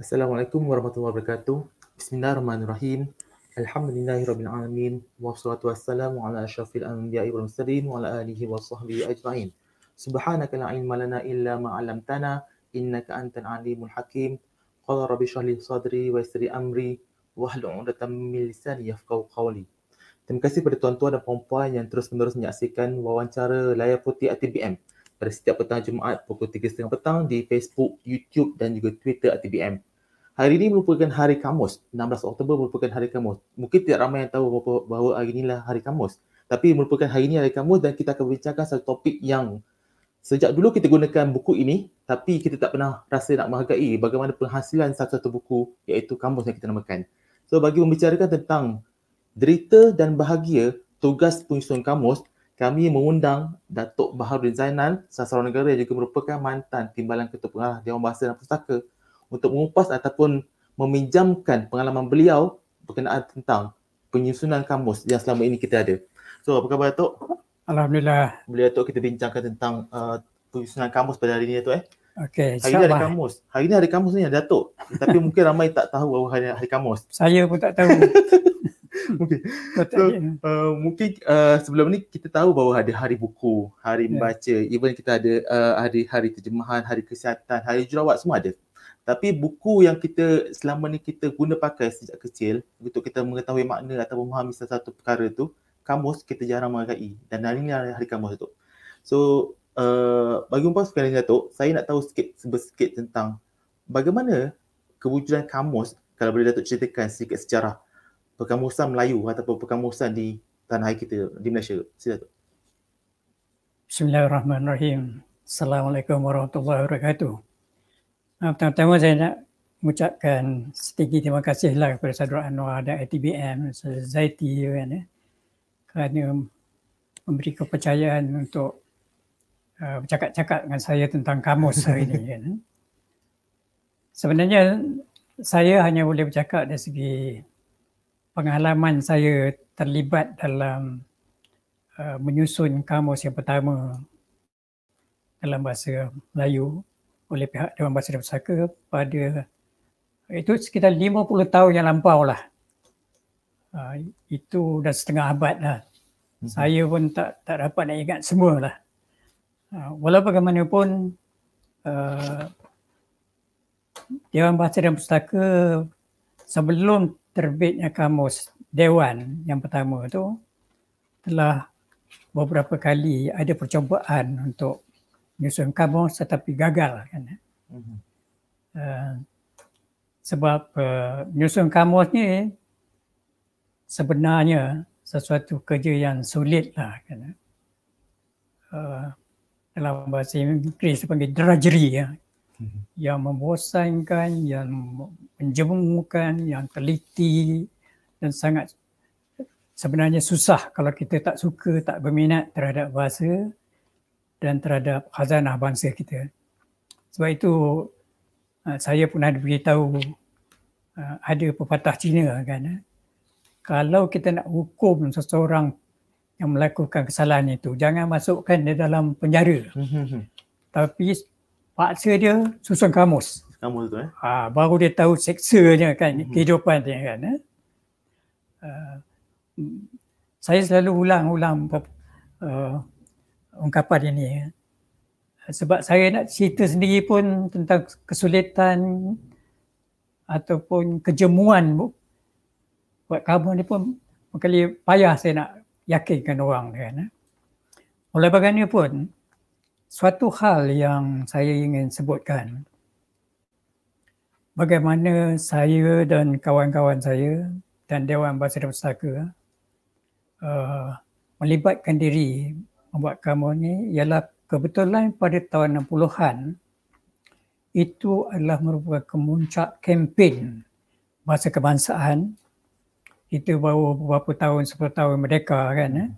Assalamualaikum warahmatullahi wabarakatuh. Bismillahirrahmanirrahim. Alhamdulillahirabbil alamin wassalatu wassalamu ala asyrafil anbiya'i wal mursalin wa ala alihi washabbihi ajmain. Subhanaka la ilma lana illa ma 'allamtana innaka antal alimul hakim. Qala rabbi shrahli sadri wa yassir amri wahlul 'uqdatam min lisani yafqahu qawli. Terima kasih kepada tuan-tuan dan puan-puan yang terus-menerus menyaksikan wawancara layar putih ATBM pada setiap petang Jumaat pukul 3.30 petang di Facebook, YouTube dan juga Twitter ATBM. Hari ini merupakan hari Kamus. 16 Oktober merupakan hari Kamus. Mungkin tidak ramai yang tahu bahawa hari inilah hari Kamus. Tapi merupakan hari ini hari Kamus dan kita akan bincangkan satu topik yang sejak dulu kita gunakan buku ini tapi kita tak pernah rasa nak menghargai bagaimana penghasilan satu-satu buku iaitu Kamus yang kita namakan. So bagi membicarakan tentang derita dan bahagia tugas penyusun Kamus, kami mengundang Datuk Baharudin Zainal, sasaran negara yang juga merupakan mantan Timbalan Ketua Pengarah Dewan Bahasa dan Pustaka untuk mengupas ataupun meminjamkan pengalaman beliau berkenaan tentang penyusunan kamus yang selama ini kita ada. So, apa khabar Datuk? Alhamdulillah. Boleh Datuk kita bincangkan tentang uh, penyusunan kamus pada hari ini Datuk ya, eh? Okay. Hari ini ada kamus. Hari ini ada kamus ni ada Datuk. Tapi mungkin ramai tak tahu bahawa hari, hari kamus. Saya pun tak tahu. Okey. So, uh, mungkin uh, sebelum ni kita tahu bahawa ada hari buku, hari ya. membaca, yeah. even kita ada uh, hari hari terjemahan, hari kesihatan, hari jurawat semua ada. Tapi buku yang kita selama ni kita guna pakai sejak kecil untuk kita mengetahui makna atau memahami satu-satu perkara tu, kamus kita jarang menghargai. Dan hari ni hari kamus tu. So, uh, bagi umpah sekalian tu saya nak tahu sikit sikit tentang bagaimana kewujudan kamus kalau boleh Datuk ceritakan sikit sejarah perkamusan Melayu ataupun perkamusan di tanah air kita di Malaysia. Sila Datuk. Bismillahirrahmanirrahim. Assalamualaikum warahmatullahi wabarakatuh. Ah, pertama-tama saya nak mengucapkan setinggi terima kasihlah kepada Saudara Anwar dan ITBM Zaiti kan, eh, kerana memberi kepercayaan untuk uh, bercakap-cakap dengan saya tentang kamus hari ini. Kan. Eh. Sebenarnya saya hanya boleh bercakap dari segi pengalaman saya terlibat dalam uh, menyusun kamus yang pertama dalam bahasa Melayu oleh pihak Dewan Bahasa dan Pusaka pada itu sekitar 50 tahun yang lampau lah. Uh, ah, itu dah setengah abad lah. hmm Saya pun tak tak dapat nak ingat semua lah. Uh, ah, walau bagaimanapun uh, Dewan Bahasa dan Pustaka sebelum terbitnya kamus Dewan yang pertama tu telah beberapa kali ada percobaan untuk menyusun kamus tetapi gagal kan. Uh, sebab eh, menyusun uh, karbon ni sebenarnya sesuatu kerja yang sulit lah kan. Uh, dalam bahasa Inggeris dipanggil drudgery ya. Mhm. Yang membosankan, yang menjemukan, yang teliti dan sangat sebenarnya susah kalau kita tak suka, tak berminat terhadap bahasa dan terhadap khazanah bangsa kita. Sebab itu uh, saya pun ada beritahu uh, ada pepatah Cina kan. Eh. Kalau kita nak hukum seseorang yang melakukan kesalahan itu, jangan masukkan dia dalam penjara. Hmm, hmm, hmm. Tapi paksa dia susun kamus. Kamus tu eh. Ah ha, baru dia tahu seksanya kan kehidupan dia kan. Eh? Uh, saya selalu ulang-ulang uh, ungkapan ini sebab saya nak cerita sendiri pun tentang kesulitan ataupun kejemuan bu. buat kamu ni pun kali payah saya nak yakinkan orang kan. Eh. Oleh bagaimanapun, suatu hal yang saya ingin sebutkan bagaimana saya dan kawan-kawan saya dan Dewan Bahasa dan Pustaka uh, melibatkan diri membuat kamu ni ialah kebetulan pada tahun 60-an itu adalah merupakan kemuncak kempen bahasa kebangsaan kita baru beberapa tahun 10 tahun merdeka kan eh?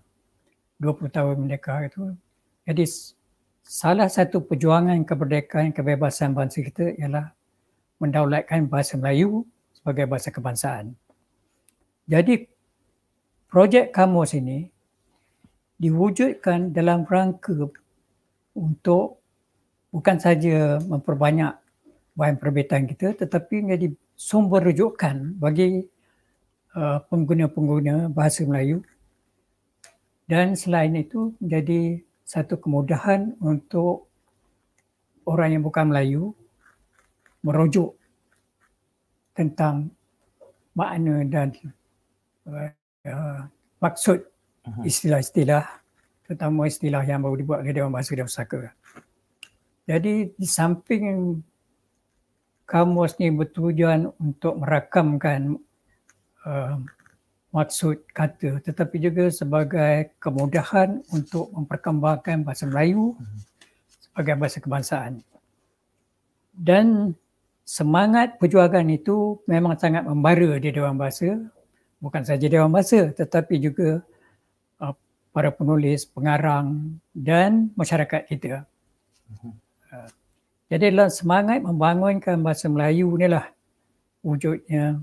20 tahun merdeka itu jadi salah satu perjuangan kemerdekaan kebebasan bangsa kita ialah mendaulatkan bahasa Melayu sebagai bahasa kebangsaan jadi projek kamus ini diwujudkan dalam rangka untuk bukan saja memperbanyak bahan perbetan kita tetapi menjadi sumber rujukan bagi uh, pengguna-pengguna bahasa Melayu dan selain itu menjadi satu kemudahan untuk orang yang bukan Melayu merujuk tentang makna dan uh, maksud istilah-istilah terutama istilah yang baru dibuat oleh Dewan Bahasa Dewan Saka. Jadi di samping kamus ni bertujuan untuk merakamkan uh, maksud kata tetapi juga sebagai kemudahan untuk memperkembangkan bahasa Melayu sebagai bahasa kebangsaan. Dan semangat perjuangan itu memang sangat membara di Dewan Bahasa bukan saja Dewan Bahasa tetapi juga Uh, para penulis, pengarang dan masyarakat kita. Mhm. Uh, jadi dalam semangat membangunkan bahasa Melayu ni lah wujudnya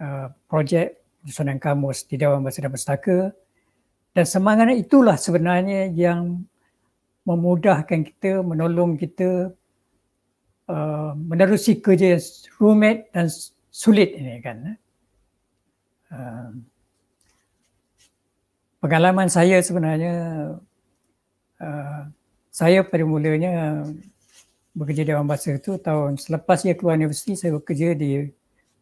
uh, projek susunan kamus di Dewan Bahasa dan Pustaka dan semangat itulah sebenarnya yang memudahkan kita, menolong kita uh, menerusi kerja yang rumit dan sulit ini kan. Eh. Uh, pengalaman saya sebenarnya uh, saya pada mulanya bekerja di Ambassador itu tahun selepas saya keluar universiti saya bekerja di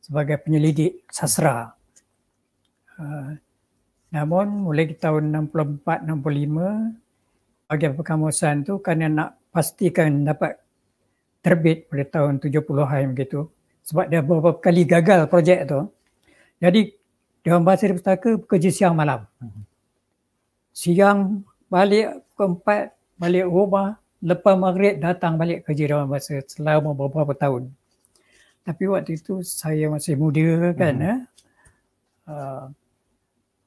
sebagai penyelidik sastra. Uh, namun mulai di tahun 64-65 bagi perkamusan itu kerana nak pastikan dapat terbit pada tahun 70-an begitu sebab dia beberapa kali gagal projek itu. Jadi Dewan Bahasa Pustaka bekerja siang malam. Mm-hmm siang balik keempat balik rumah lepas maghrib datang balik kerja dalam masa selama beberapa tahun tapi waktu itu saya masih muda kan hmm. uh,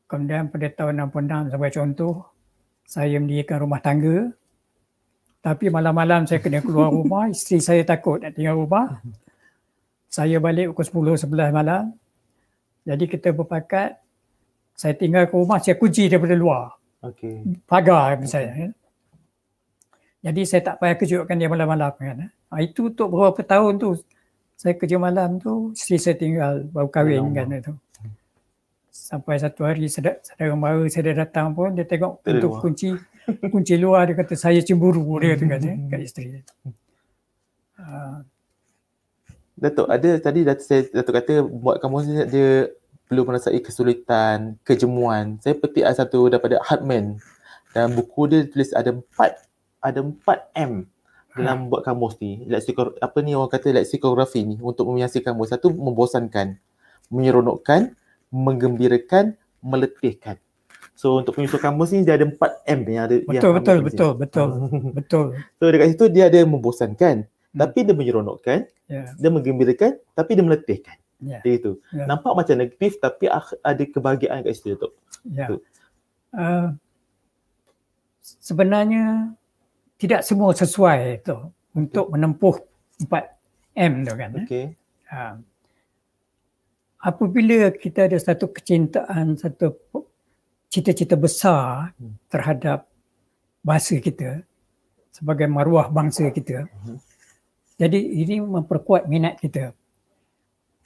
kemudian pada tahun 66 sebagai contoh saya mendirikan rumah tangga tapi malam-malam saya kena keluar rumah isteri saya takut nak tinggal rumah saya balik pukul 10 11 malam jadi kita berpakat saya tinggal ke rumah saya kunci daripada luar okay. pagar misalnya. Ya. Jadi saya tak payah kejutkan dia malam-malam kan. Ya. Ha, itu untuk beberapa tahun tu saya kerja malam tu si saya tinggal baru kahwin ya, kan tu. Sampai satu hari sedar saudara mara saya datang pun dia tengok pintu kunci kunci luar dia kata saya cemburu dia tu kan ya, kat isteri dia. Ha. Datuk ada tadi Datuk saya Datuk kata buat kamu dia perlu merasai kesulitan, kejemuan. Saya petik satu daripada Hartman dan buku dia tulis ada empat ada empat M dalam hmm. buat kamus ni. Leksikor, apa ni orang kata leksikografi ni untuk menghiasi kamus. Satu membosankan, menyeronokkan, menggembirakan, meletihkan. So untuk penyusun kamus ni dia ada empat M ni. ada. Betul, betul, betul, betul, betul, betul. so dekat situ dia ada membosankan hmm. tapi dia menyeronokkan, yeah. dia menggembirakan tapi dia meletihkan. Yeah. Ya. Jadi itu. Yeah. Nampak macam negatif tapi ah, ada kebahagiaan kat situ, Datuk. Yeah. Ya. Uh, sebenarnya tidak semua sesuai itu untuk okay. menempuh 4M tu kan. Eh? Okey. Uh, apabila kita ada satu kecintaan, satu cita-cita besar hmm. terhadap bahasa kita sebagai maruah bangsa kita. Hmm. Jadi ini memperkuat minat kita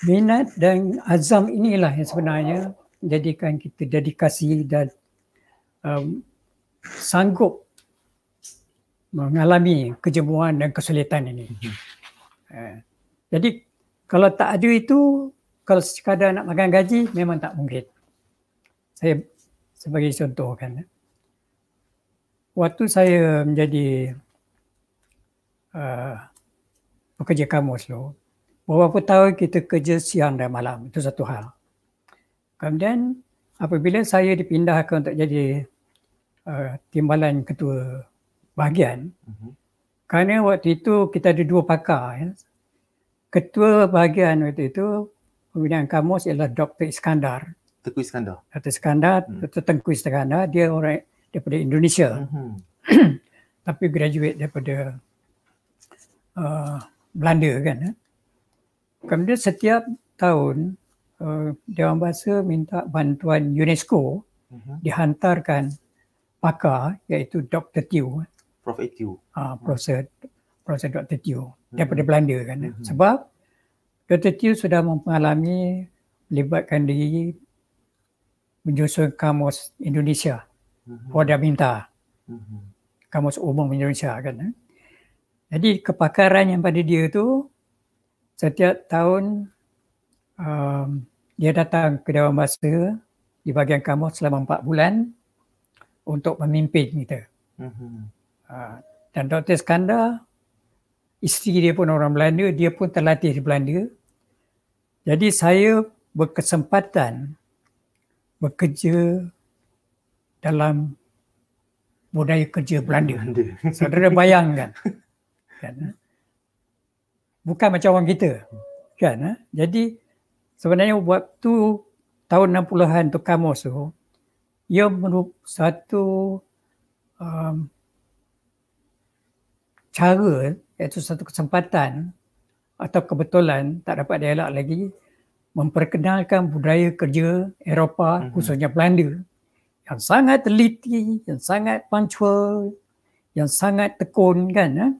minat dan azam inilah yang sebenarnya jadikan kita dedikasi dan um, sanggup mengalami kejemuan dan kesulitan ini. Mhm. Eh, jadi kalau tak ada itu, kalau sekadar nak makan gaji memang tak mungkin. Saya sebagai contoh kan. Eh. Waktu saya menjadi uh, pekerja kamus tu, Beberapa tahun kita kerja siang dan malam. Itu satu hal. Kemudian apabila saya dipindahkan untuk jadi uh, timbalan ketua bahagian, mm-hmm. kerana waktu itu kita ada dua pakar. Ya. Ketua bahagian waktu itu, pembinaan kamus ialah Dr. Iskandar. Tengku Iskandar. Dr. Iskandar, mm-hmm. Tengku Iskandar. Dia orang daripada Indonesia. Mm-hmm. Tapi graduate daripada uh, Belanda kan. Eh? kemudian setiap tahun uh, Dewan Bahasa minta bantuan UNESCO uh-huh. dihantarkan pakar iaitu Dr. Tiu. Prof. Tiu. Ah, Profesor, Profesor Dr. Tiu mhm. daripada uh-huh. Belanda kan. Uh-huh. Sebab Dr. Tiu sudah mempengalami libatkan diri menyusun kamus Indonesia. Uh-huh. Pada minta. Uh-huh. Kamus umum Indonesia kan. Eh. Jadi kepakaran yang pada dia tu setiap tahun um, dia datang ke Dewan Bahasa di bahagian kamus selama empat bulan untuk memimpin kita. Mm-hmm. Uh, dan Dr. Skandar, isteri dia pun orang Belanda, dia pun terlatih di Belanda. Jadi saya berkesempatan bekerja dalam budaya kerja Belanda. Saudara bayangkan. Kan? bukan macam orang kita kan ha? jadi sebenarnya waktu tu tahun 60-an tu kamus tu ia merupakan satu um, cara iaitu satu kesempatan atau kebetulan tak dapat dielak lagi memperkenalkan budaya kerja Eropah mm-hmm. khususnya Belanda yang sangat teliti, yang sangat punctual, yang sangat tekun kan eh?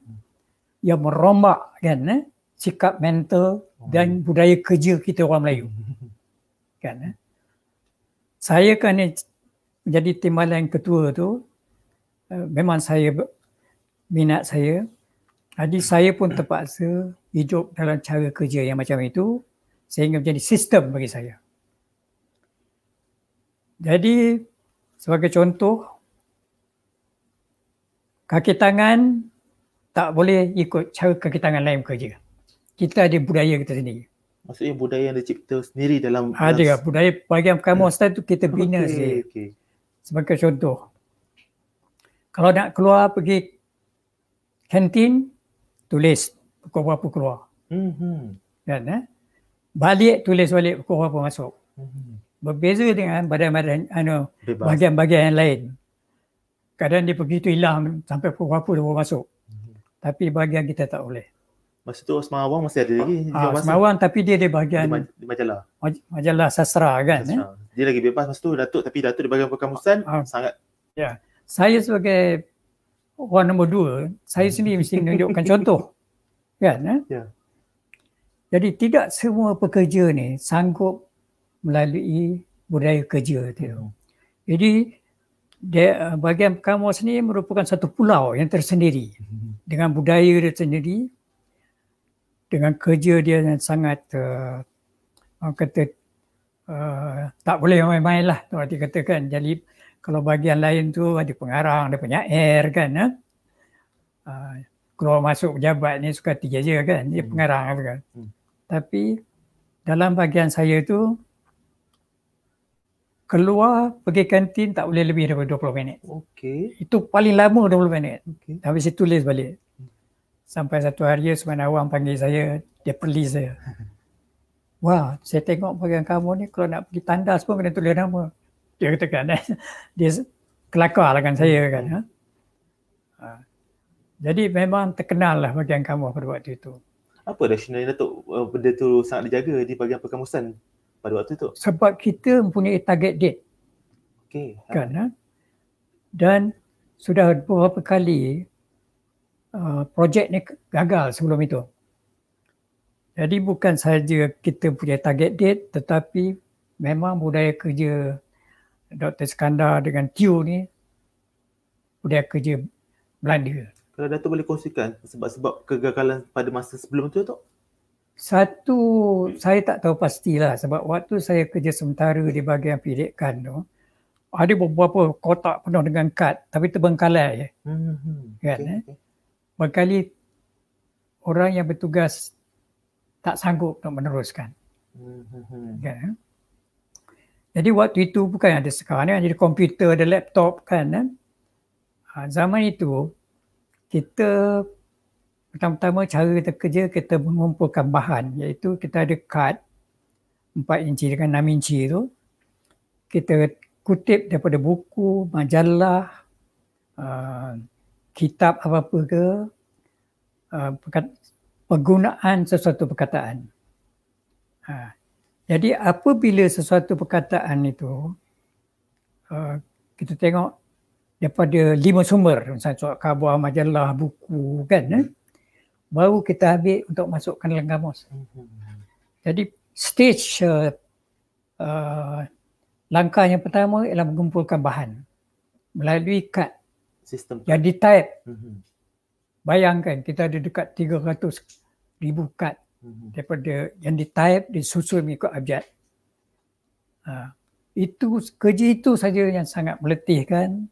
yang merombak kan eh? sikap mental dan hmm. budaya kerja kita orang Melayu. Kan? Eh? Saya kan menjadi timbalan ketua tu eh, memang saya minat saya. Jadi saya pun terpaksa hidup dalam cara kerja yang macam itu sehingga menjadi sistem bagi saya. Jadi sebagai contoh kaki tangan tak boleh ikut cara kaki tangan lain kerja. Hmm kita ada budaya kita sendiri. Maksudnya budaya yang dicipta sendiri dalam Ada lah. budaya bahagian kamu hmm. style tu kita bina okay, sendiri. Okay. Sebagai contoh. Kalau nak keluar pergi kantin tulis pukul berapa keluar. Mhm. Kan eh? Balik tulis balik pukul berapa masuk. Mm-hmm. Berbeza dengan badan-badan anu bahagian-bahagian yang lain. Kadang dia pergi tu hilang sampai pukul berapa dia baru masuk. Mm-hmm. Tapi bahagian kita tak boleh. Masa tu Semawang masih ada lagi. Ah, masa Semawang tapi dia di bahagian di majalah. Majalah sastra kan. Sasra. Eh? Dia lagi bebas masa tu Datuk tapi Datuk di bahagian perkamusan ah, sangat. Ya. Saya sebagai orang nombor dua, saya hmm. sendiri mesti menunjukkan contoh. Kan? Eh? Ya. Jadi tidak semua pekerja ni sanggup melalui budaya kerja tu. Jadi dia, bahagian perkamusan ni merupakan satu pulau yang tersendiri hmm. dengan budaya dia sendiri, dengan kerja dia yang sangat uh, orang kata uh, tak boleh main-main lah Orang arti kata kan, jadi kalau bahagian lain tu ada pengarang ada penyair kan eh? uh, keluar masuk pejabat ni suka terjaja kan dia hmm. pengarang apa kan hmm. tapi dalam bahagian saya tu keluar pergi kantin tak boleh lebih daripada 20 minit. Okey. Itu paling lama 20 minit. Okey. Habis itu tulis balik. Hmm. Sampai satu hari Sumat Awang panggil saya, dia perli saya. Wah, saya tengok bagian kamu ni kalau nak pergi tandas pun kena tulis nama. Dia kata kan, eh? dia kelakar lah kan saya kan. Ha? Ha. Jadi memang terkenal lah bagian kamu pada waktu itu. Apa rasional Datuk eh, benda tu sangat dijaga di bagian perkamusan pada waktu itu? Sebab kita mempunyai target date. Okay. Ha. Kan, ha? Dan sudah beberapa kali Uh, projek ni gagal sebelum itu. Jadi bukan sahaja kita punya target date tetapi memang budaya kerja Dr. Skandar dengan Q ni budaya kerja Belanda. Kalau Dato' boleh kongsikan sebab-sebab kegagalan pada masa sebelum tu, Dato'? Satu, saya tak tahu pastilah sebab waktu saya kerja sementara di bahagian pendidikan tu, ada beberapa kotak penuh dengan kad tapi terbengkalai. Hmm, hmm. hmm. Kan, okay, eh? berkali orang yang bertugas tak sanggup untuk meneruskan. Mm-hmm. Kan? Eh? Jadi waktu itu bukan ada sekarang, ni eh? ada komputer, ada laptop kan. kan? Zaman itu, kita pertama-tama cara kita kerja, kita mengumpulkan bahan. Iaitu kita ada kad 4 inci dengan 6 inci tu. Kita kutip daripada buku, majalah, ha, kitab apa-apa ke uh, penggunaan sesuatu perkataan. Ha. Jadi apabila sesuatu perkataan itu uh, kita tengok daripada lima sumber misalnya surat khabar, majalah, buku kan eh? baru kita ambil untuk masukkan dalam kamus. Jadi stage uh, uh, langkah yang pertama ialah mengumpulkan bahan melalui kad sistem tu. Jadi type. Mm-hmm. Bayangkan kita ada dekat 300 ribu kad mm-hmm. daripada yang di-type disusun mengikut abjad. Ha. itu kerja itu saja yang sangat meletihkan.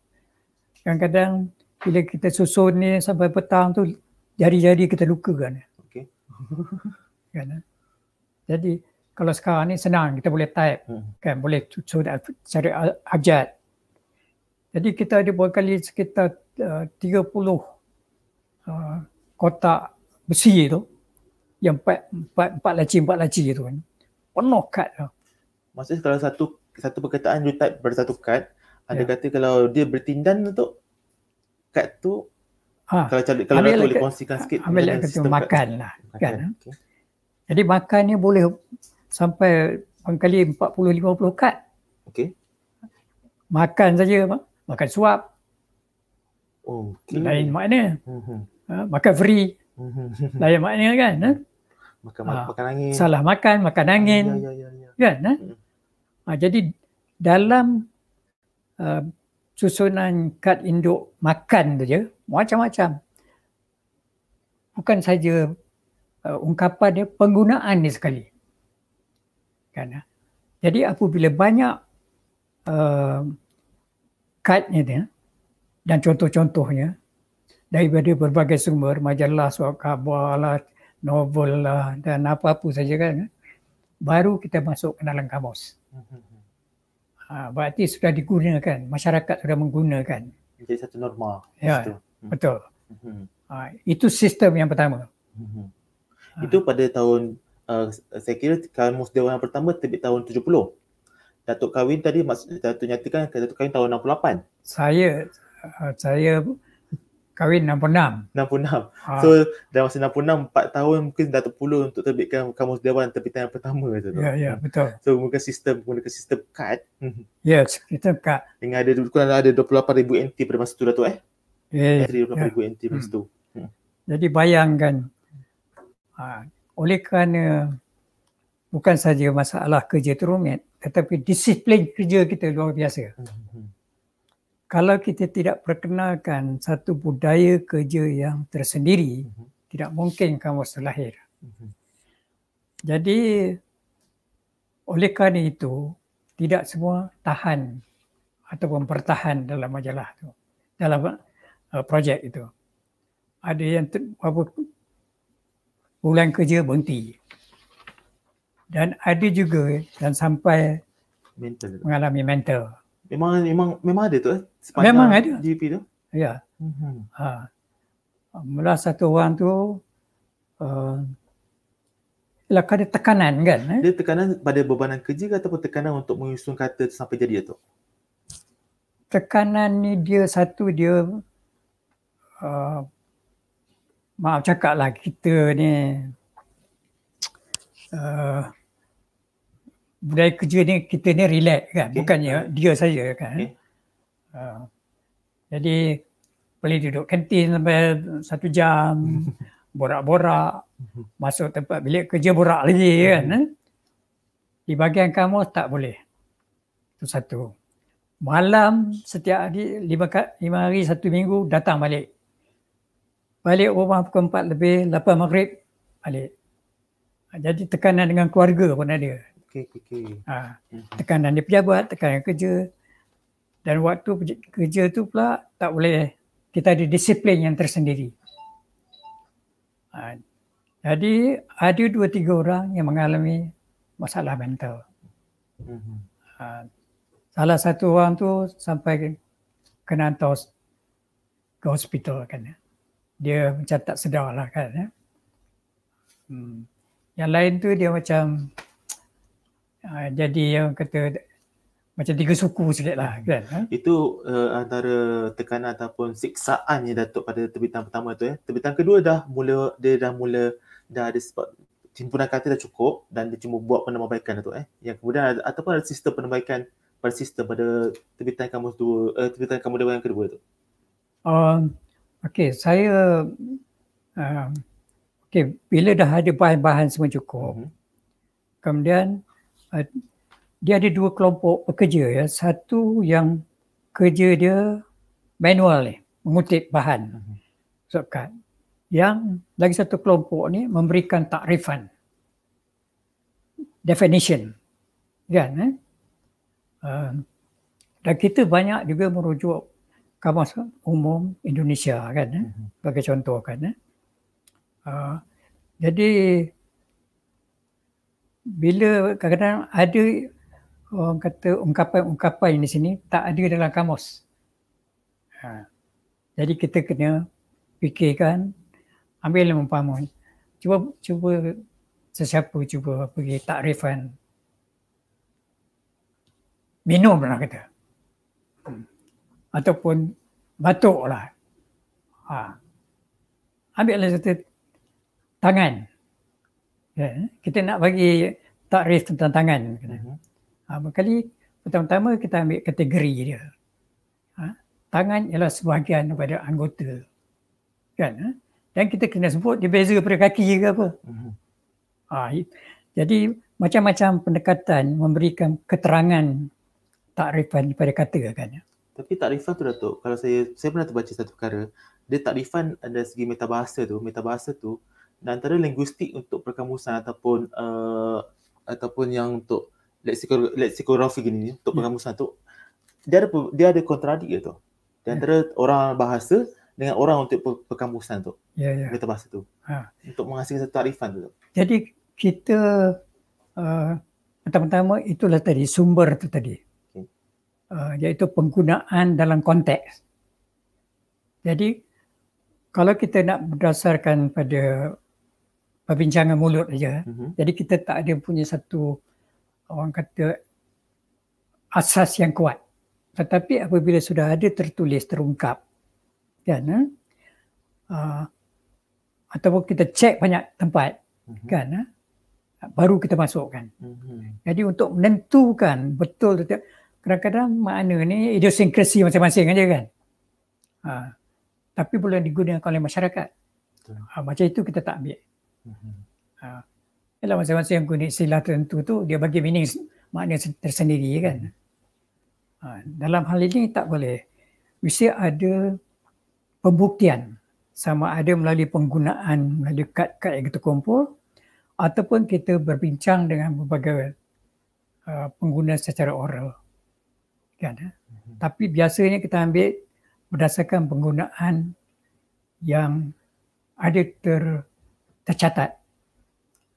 Kadang-kadang bila kita susun ni sampai petang tu jari-jari kita luka kan. Okay. kan. Jadi kalau sekarang ni senang kita boleh type hmm kan boleh susun cari abjad. Ab- jadi kita ada kali sekitar uh, 30 uh, kotak besi itu yang empat, empat, empat laci, empat laci itu kan. Penuh kad tu. Maksudnya kalau satu satu perkataan you type pada satu kad, ada yeah. kata kalau dia bertindan tu, kad tu ha. kalau kalau ambil boleh kongsikan sikit. Ambil dengan sistem makan kad. lah. Makan. Kan? Eh? Okay. Jadi makan ni boleh sampai kali 40-50 kad. Okey, Makan saja, Pak makan suap. Okay. Lain makna. Mm-hmm. Ha, makan free. Mm-hmm. Lain makna kan. Ha? Makan, makan, ha, makan angin. Salah makan, makan ah, angin. Ya, ya, ya, ya. Kan, ha? Mm. Ha, jadi dalam uh, susunan kad induk makan tu je, macam-macam. Bukan saja uh, ungkapan dia, penggunaan dia sekali. Kan, ha? Jadi apabila banyak uh, kadnya dia dan contoh-contohnya daripada berbagai sumber majalah surat khabar lah, novel lah dan apa-apa saja kan baru kita masuk ke dalam kamus. Ha, berarti sudah digunakan, masyarakat sudah menggunakan. Jadi satu norma. Ya, situ. Mm. betul. Ha, itu sistem yang pertama. Mm-hmm. Ah. Itu pada tahun, uh, saya kira kamus Dewan yang pertama terbit tahun 70. Datuk kahwin tadi maksudnya Datuk nyatakan Datuk kahwin tahun 68. Saya ah, saya kahwin 66. 66. Ah. So dalam masa 66 empat tahun mungkin datuk terpuluh untuk terbitkan kamus dewan terbitan yang pertama tu. Ya ya betul. So menggunakan sistem menggunakan sistem kad. Hmm. Ya yes, sistem kad. Dengan ada kurang ada 28000 NT pada masa tu Datuk eh. Ya yeah, yeah. 28000 NT masa hmm. tu. Hmm. Jadi bayangkan ha, oleh kerana bukan saja masalah kerja terumit tetapi disiplin kerja kita luar biasa. Hmm. Kalau kita tidak perkenalkan satu budaya kerja yang tersendiri, hmm. tidak mungkin kamu selahir. Hmm. Jadi oleh kerana itu tidak semua tahan ataupun bertahan dalam majalah tu dalam uh, projek itu. Ada yang bulan kerja berhenti dan ada juga dan sampai mental mengalami mental memang memang memang ada tu eh? memang ada GP tu ya hmm ha mula satu orang tu uh, eh, lah ada tekanan kan eh? dia tekanan pada bebanan kerja ke ataupun tekanan untuk menyusun kata tu sampai jadi tu tekanan ni dia satu dia uh, eh, maaf cakap lah kita ni eh, budaya kerja ni kita ni relax kan okay. bukannya uh, dia saja kan okay. uh, jadi boleh duduk kantin sampai satu jam borak-borak masuk tempat bilik kerja borak lagi kan uh di bahagian kamu tak boleh Tu satu malam setiap hari lima, lima hari satu minggu datang balik balik rumah pukul 4 lebih lapan maghrib balik ha, jadi tekanan dengan keluarga pun ada Okey, okey. Ha, ah, mm-hmm. tekanan di pejabat, tekanan kerja. Dan waktu kerja tu pula tak boleh kita ada disiplin yang tersendiri. Ha. Jadi ada dua tiga orang yang mengalami masalah mental. Ha. Salah satu orang tu sampai kena hantar ke hospital kan. Dia macam tak sedar lah kan. Ya. Hmm. Yang lain tu dia macam Ha, jadi yang kata macam tiga suku sikit lah kan. Ha? Itu uh, antara tekanan ataupun siksaan yang Datuk pada terbitan pertama tu ya. Eh. Terbitan kedua dah mula, dia dah mula dah ada sebab timpunan kata dah cukup dan dia cuma buat penambahbaikan tu eh. Yang kemudian ada, ataupun ada sistem penambahbaikan pada sistem pada terbitan kamus dua, uh, eh, terbitan kamus dua yang kedua tu. Um, okay, saya um, okay, bila dah ada bahan-bahan semua cukup hmm kemudian Ah, dia ada dua kelompok pekerja ya. Satu yang kerja dia manual ni, mengutip bahan. Mhm. So, kan. Yang lagi satu kelompok ni memberikan takrifan. Definition. Kan? Eh? Uh, dan kita banyak juga merujuk kamus umum Indonesia kan eh? Mhm. sebagai contoh kan eh? uh, jadi bila kadang-kadang ada orang kata ungkapan-ungkapan di sini tak ada dalam kamus. Ha. Jadi kita kena fikirkan, ambil umpama. Cuba cuba sesiapa cuba pergi takrifan. Minum pernah kata. Hmm. Ataupun batuk lah. Ha. Ambil lah satu tangan. Ya, kita nak bagi takrif tentang tangan. Mhm. Ha, berkali pertama-tama kita ambil kategori dia. Ha, tangan ialah sebahagian daripada anggota. Kan? Ha? Dan kita kena sebut dia beza daripada kaki ke apa. Mhm. Ha, jadi macam-macam pendekatan memberikan keterangan takrifan daripada kata kan. Tapi takrifan tu Datuk, kalau saya saya pernah terbaca satu perkara, dia takrifan ada segi metabahasa tu, metabahasa tu dan antara linguistik untuk perkamusan ataupun uh, ataupun yang untuk leksikografi gini untuk yeah. Hmm. perkamusan tu dia ada dia ada kontradik dia tu. Di ya. antara yeah. orang bahasa dengan orang untuk perkamusan tu. Ya yeah, ya. Yeah. bahasa tu. Ha. Untuk menghasilkan satu tarifan tu. Jadi kita uh, pertama-tama itulah tadi sumber tu tadi. Uh, iaitu penggunaan dalam konteks. Jadi kalau kita nak berdasarkan pada perbincangan mulut aja. Mm-hmm. Jadi kita tak ada punya satu orang kata asas yang kuat. Tetapi apabila sudah ada tertulis terungkap kan eh? uh, ataupun kita cek banyak tempat mm-hmm. kan eh? baru kita masukkan. Mm-hmm. Jadi untuk menentukan betul tidak kadang-kadang makna ni idiosinkrasi masing-masing aja kan. Uh, tapi boleh digunakan oleh masyarakat. Uh, macam itu kita tak ambil. Mm-hmm. Ha. Ah. Ialah masing-masing yang guna istilah tertentu tu dia bagi meaning makna tersendiri ya kan. Ha. Dalam hal ini tak boleh. Mesti ada pembuktian sama ada melalui penggunaan melalui kad-kad yang kita kumpul ataupun kita berbincang dengan berbagai uh, ah, pengguna secara oral. Kan? Eh? Mm-hmm. Tapi biasanya kita ambil berdasarkan penggunaan yang ada ter, tercatat.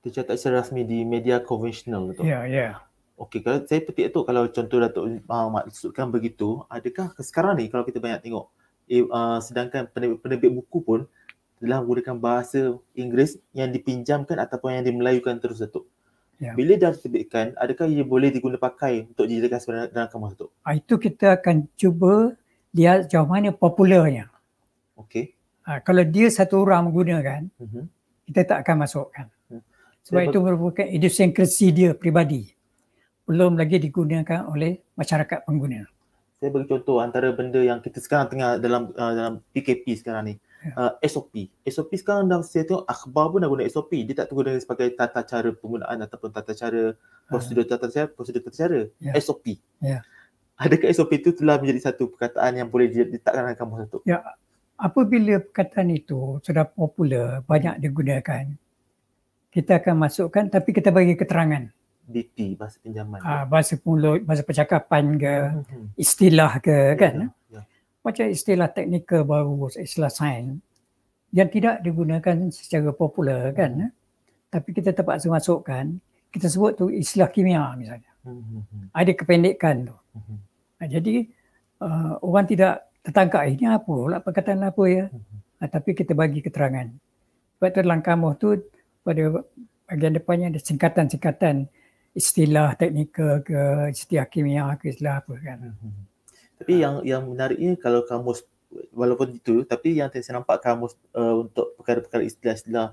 Tercatat secara rasmi di media konvensional tu. Ya, yeah, ya. Yeah. Okey, kalau saya petik tu kalau contoh Datuk maksudkan begitu, adakah sekarang ni kalau kita banyak tengok eh, uh, sedangkan penerbit, penerbit buku pun telah menggunakan bahasa Inggeris yang dipinjamkan ataupun yang dimelayukan terus Datuk. Yeah. Bila dah terbitkan, adakah ia boleh digunakan untuk dijadikan sebenarnya dalam kamus Datuk? Ah, itu kita akan cuba dia jauh mana popularnya. Okey. Ah, kalau dia satu orang menggunakan, mm-hmm kita tak akan masukkan. Ya. Sebab Betul. itu merupakan idiosinkrasi dia peribadi. Belum lagi digunakan oleh masyarakat pengguna. Saya bagi contoh antara benda yang kita sekarang tengah dalam uh, dalam PKP sekarang ni. Ya. Uh, SOP. SOP sekarang dah saya tengok akhbar pun dah guna SOP. Dia tak tunggu dengan sebagai tata cara penggunaan ataupun tata cara ah. prosedur tata cara, prosedur tata cara. Yeah. SOP. Ya. Yeah. Adakah SOP itu telah menjadi satu perkataan yang boleh diletakkan dalam kamu satu? Ya, Apabila perkataan itu sudah popular, banyak digunakan, kita akan masukkan tapi kita bagi keterangan. BP, bahasa pinjaman. Ah, bahasa mulut, bahasa percakapan ke, mm-hmm. istilah ke yeah, kan. Yeah. Ya. Macam istilah teknikal baru, istilah sains yang tidak digunakan secara popular kan. Mm-hmm. Tapi kita terpaksa masukkan, kita sebut tu istilah kimia misalnya. Mm-hmm. Ada kependekan tu. Jadi uh, orang tidak tertangkap ini apa pula perkataan apa ya. Ha, tapi kita bagi keterangan. Sebab tu dalam kamus tu pada bagian depannya ada singkatan-singkatan istilah teknikal ke istilah kimia ke istilah apa kan. Mhm. Tapi ha. yang yang menariknya kalau kamus walaupun itu tapi yang saya nampak kamus uh, eh, untuk perkara-perkara istilah-istilah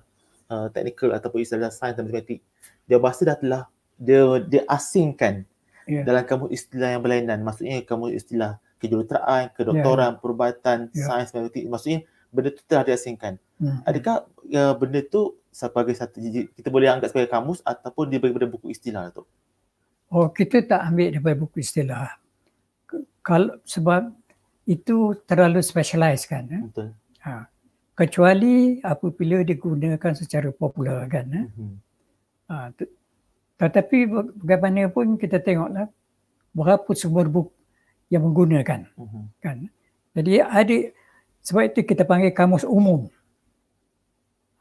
uh, teknikal ataupun istilah sains matematik dia bahasa dah telah dia dia asingkan yeah. dalam kamus istilah yang berlainan maksudnya kamus istilah kejuruteraan, kedoktoran, yeah. Ya. perubatan, yeah. sains, matematik maksudnya benda tu telah diasingkan. Hmm. Adakah uh, benda tu sebagai satu kita boleh anggap sebagai kamus ataupun dia daripada buku istilah tu? Oh, kita tak ambil daripada buku istilah. Kalau sebab itu terlalu specialized kan. Eh? Betul. Ha. Kecuali apabila digunakan secara popular kan. Eh? Hmm. Ha, tetapi bagaimanapun kita tengoklah berapa sumber buku yang menggunakan uh-huh. kan jadi ada sebab itu kita panggil kamus umum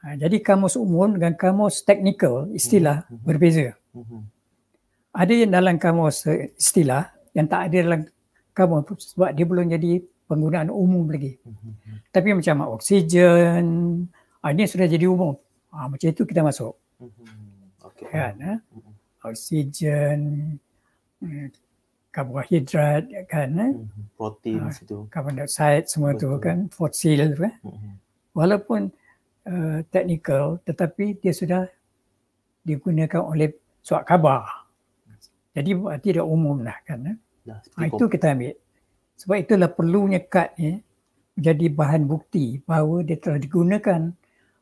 ha, jadi kamus umum dengan kamus teknikal istilah uh-huh. berbeza uh-huh. ada yang dalam kamus eh, istilah yang tak ada dalam kamus sebab dia belum jadi penggunaan umum lagi uh-huh. tapi macam oksigen ha, ini sudah jadi umum ha, macam itu kita masuk uh-huh. okay. kan ha? uh-huh. oksigen eh, karbohidrat kan eh? Mhm. protein uh, ah, itu carbon dioxide semua Betul. Kan, tu kan fosil kan walaupun uh, technical tetapi dia sudah digunakan oleh suak khabar jadi tidak umum lah kan eh? nah, ah, itu kita ambil sebab itulah perlunya kad ni eh, menjadi bahan bukti bahawa dia telah digunakan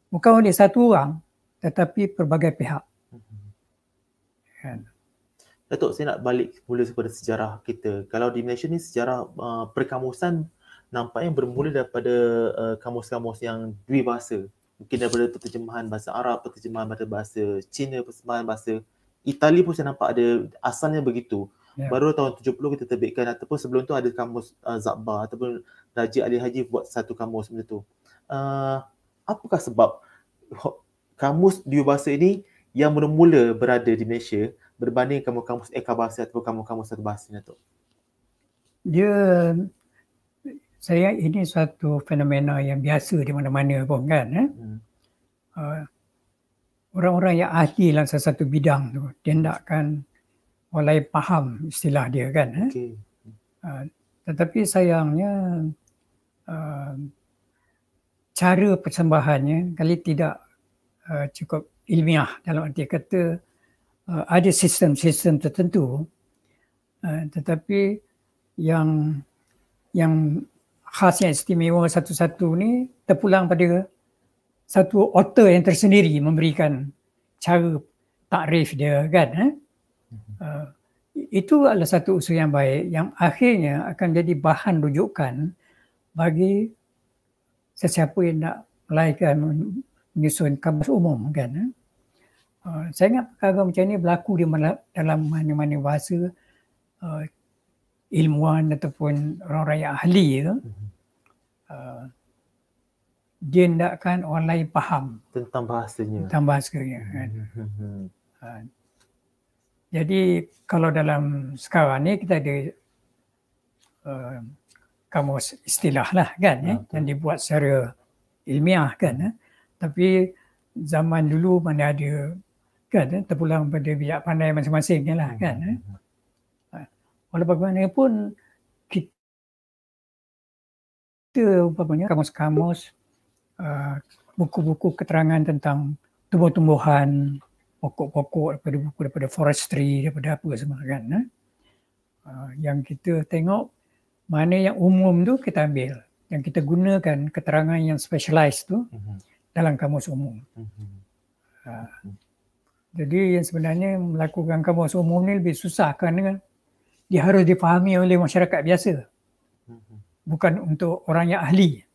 bukan oleh satu orang tetapi pelbagai pihak mhm. kan Datuk saya nak balik mula kepada sejarah kita. Kalau di Malaysia ni sejarah uh, perkamusan nampaknya bermula daripada uh, kamus-kamus yang dua bahasa. Mungkin daripada terjemahan bahasa Arab, terjemahan bahasa Cina, terjemahan bahasa Itali pun saya nampak ada asalnya begitu. Yeah. Baru tahun 70 kita terbitkan ataupun sebelum tu ada kamus uh, Zabba ataupun Raja Ali Haji buat satu kamus benda tu. Uh, apakah sebab kamus dua bahasa ini yang mula-mula berada di Malaysia berbanding kamu kamus Eka Bahasa atau kamu eh, kamus satu bahasa ini, Dia, saya ini satu fenomena yang biasa di mana-mana pun kan. Eh? Hmm. Uh, orang-orang yang ahli dalam satu bidang tu, dia hendakkan mulai paham istilah dia kan. Eh? Okay. Uh, tetapi sayangnya uh, cara persembahannya kali tidak uh, cukup ilmiah dalam arti kata uh, ada sistem-sistem tertentu uh, tetapi yang yang khas yang istimewa satu-satu ni terpulang pada satu author yang tersendiri memberikan cara takrif dia kan eh? Mhm. uh, itu adalah satu usul yang baik yang akhirnya akan jadi bahan rujukan bagi sesiapa yang nak melahirkan menyusun kamus umum kan eh? Ah, saya ingat perkara macam ni berlaku di dalam mana-mana bahasa uh, ilmuwan ataupun orang raya ahli ya. uh, dia hendakkan orang lain faham tentang bahasanya tentang bahasanya kan. uh, jadi kalau dalam sekarang ni kita ada uh, kamus istilah lah kan eh, yang dibuat secara ilmiah kan eh. tapi zaman dulu mana ada kan eh, terpulang pada bijak pandai masing-masing lah hmm. kan eh? Hmm. Ha, walaupun bagaimanapun kita umpamanya kamus-kamus uh, buku-buku keterangan tentang tumbuh-tumbuhan pokok-pokok daripada buku daripada forestry daripada apa semua kan eh? uh, yang kita tengok mana yang umum tu kita ambil yang kita gunakan keterangan yang specialized tu mm-hmm. dalam kamus umum mm-hmm. Jadi yang sebenarnya melakukan kawasan umum ni lebih susah kerana dia harus difahami oleh masyarakat biasa. Mhm. Bukan untuk orang yang ahli.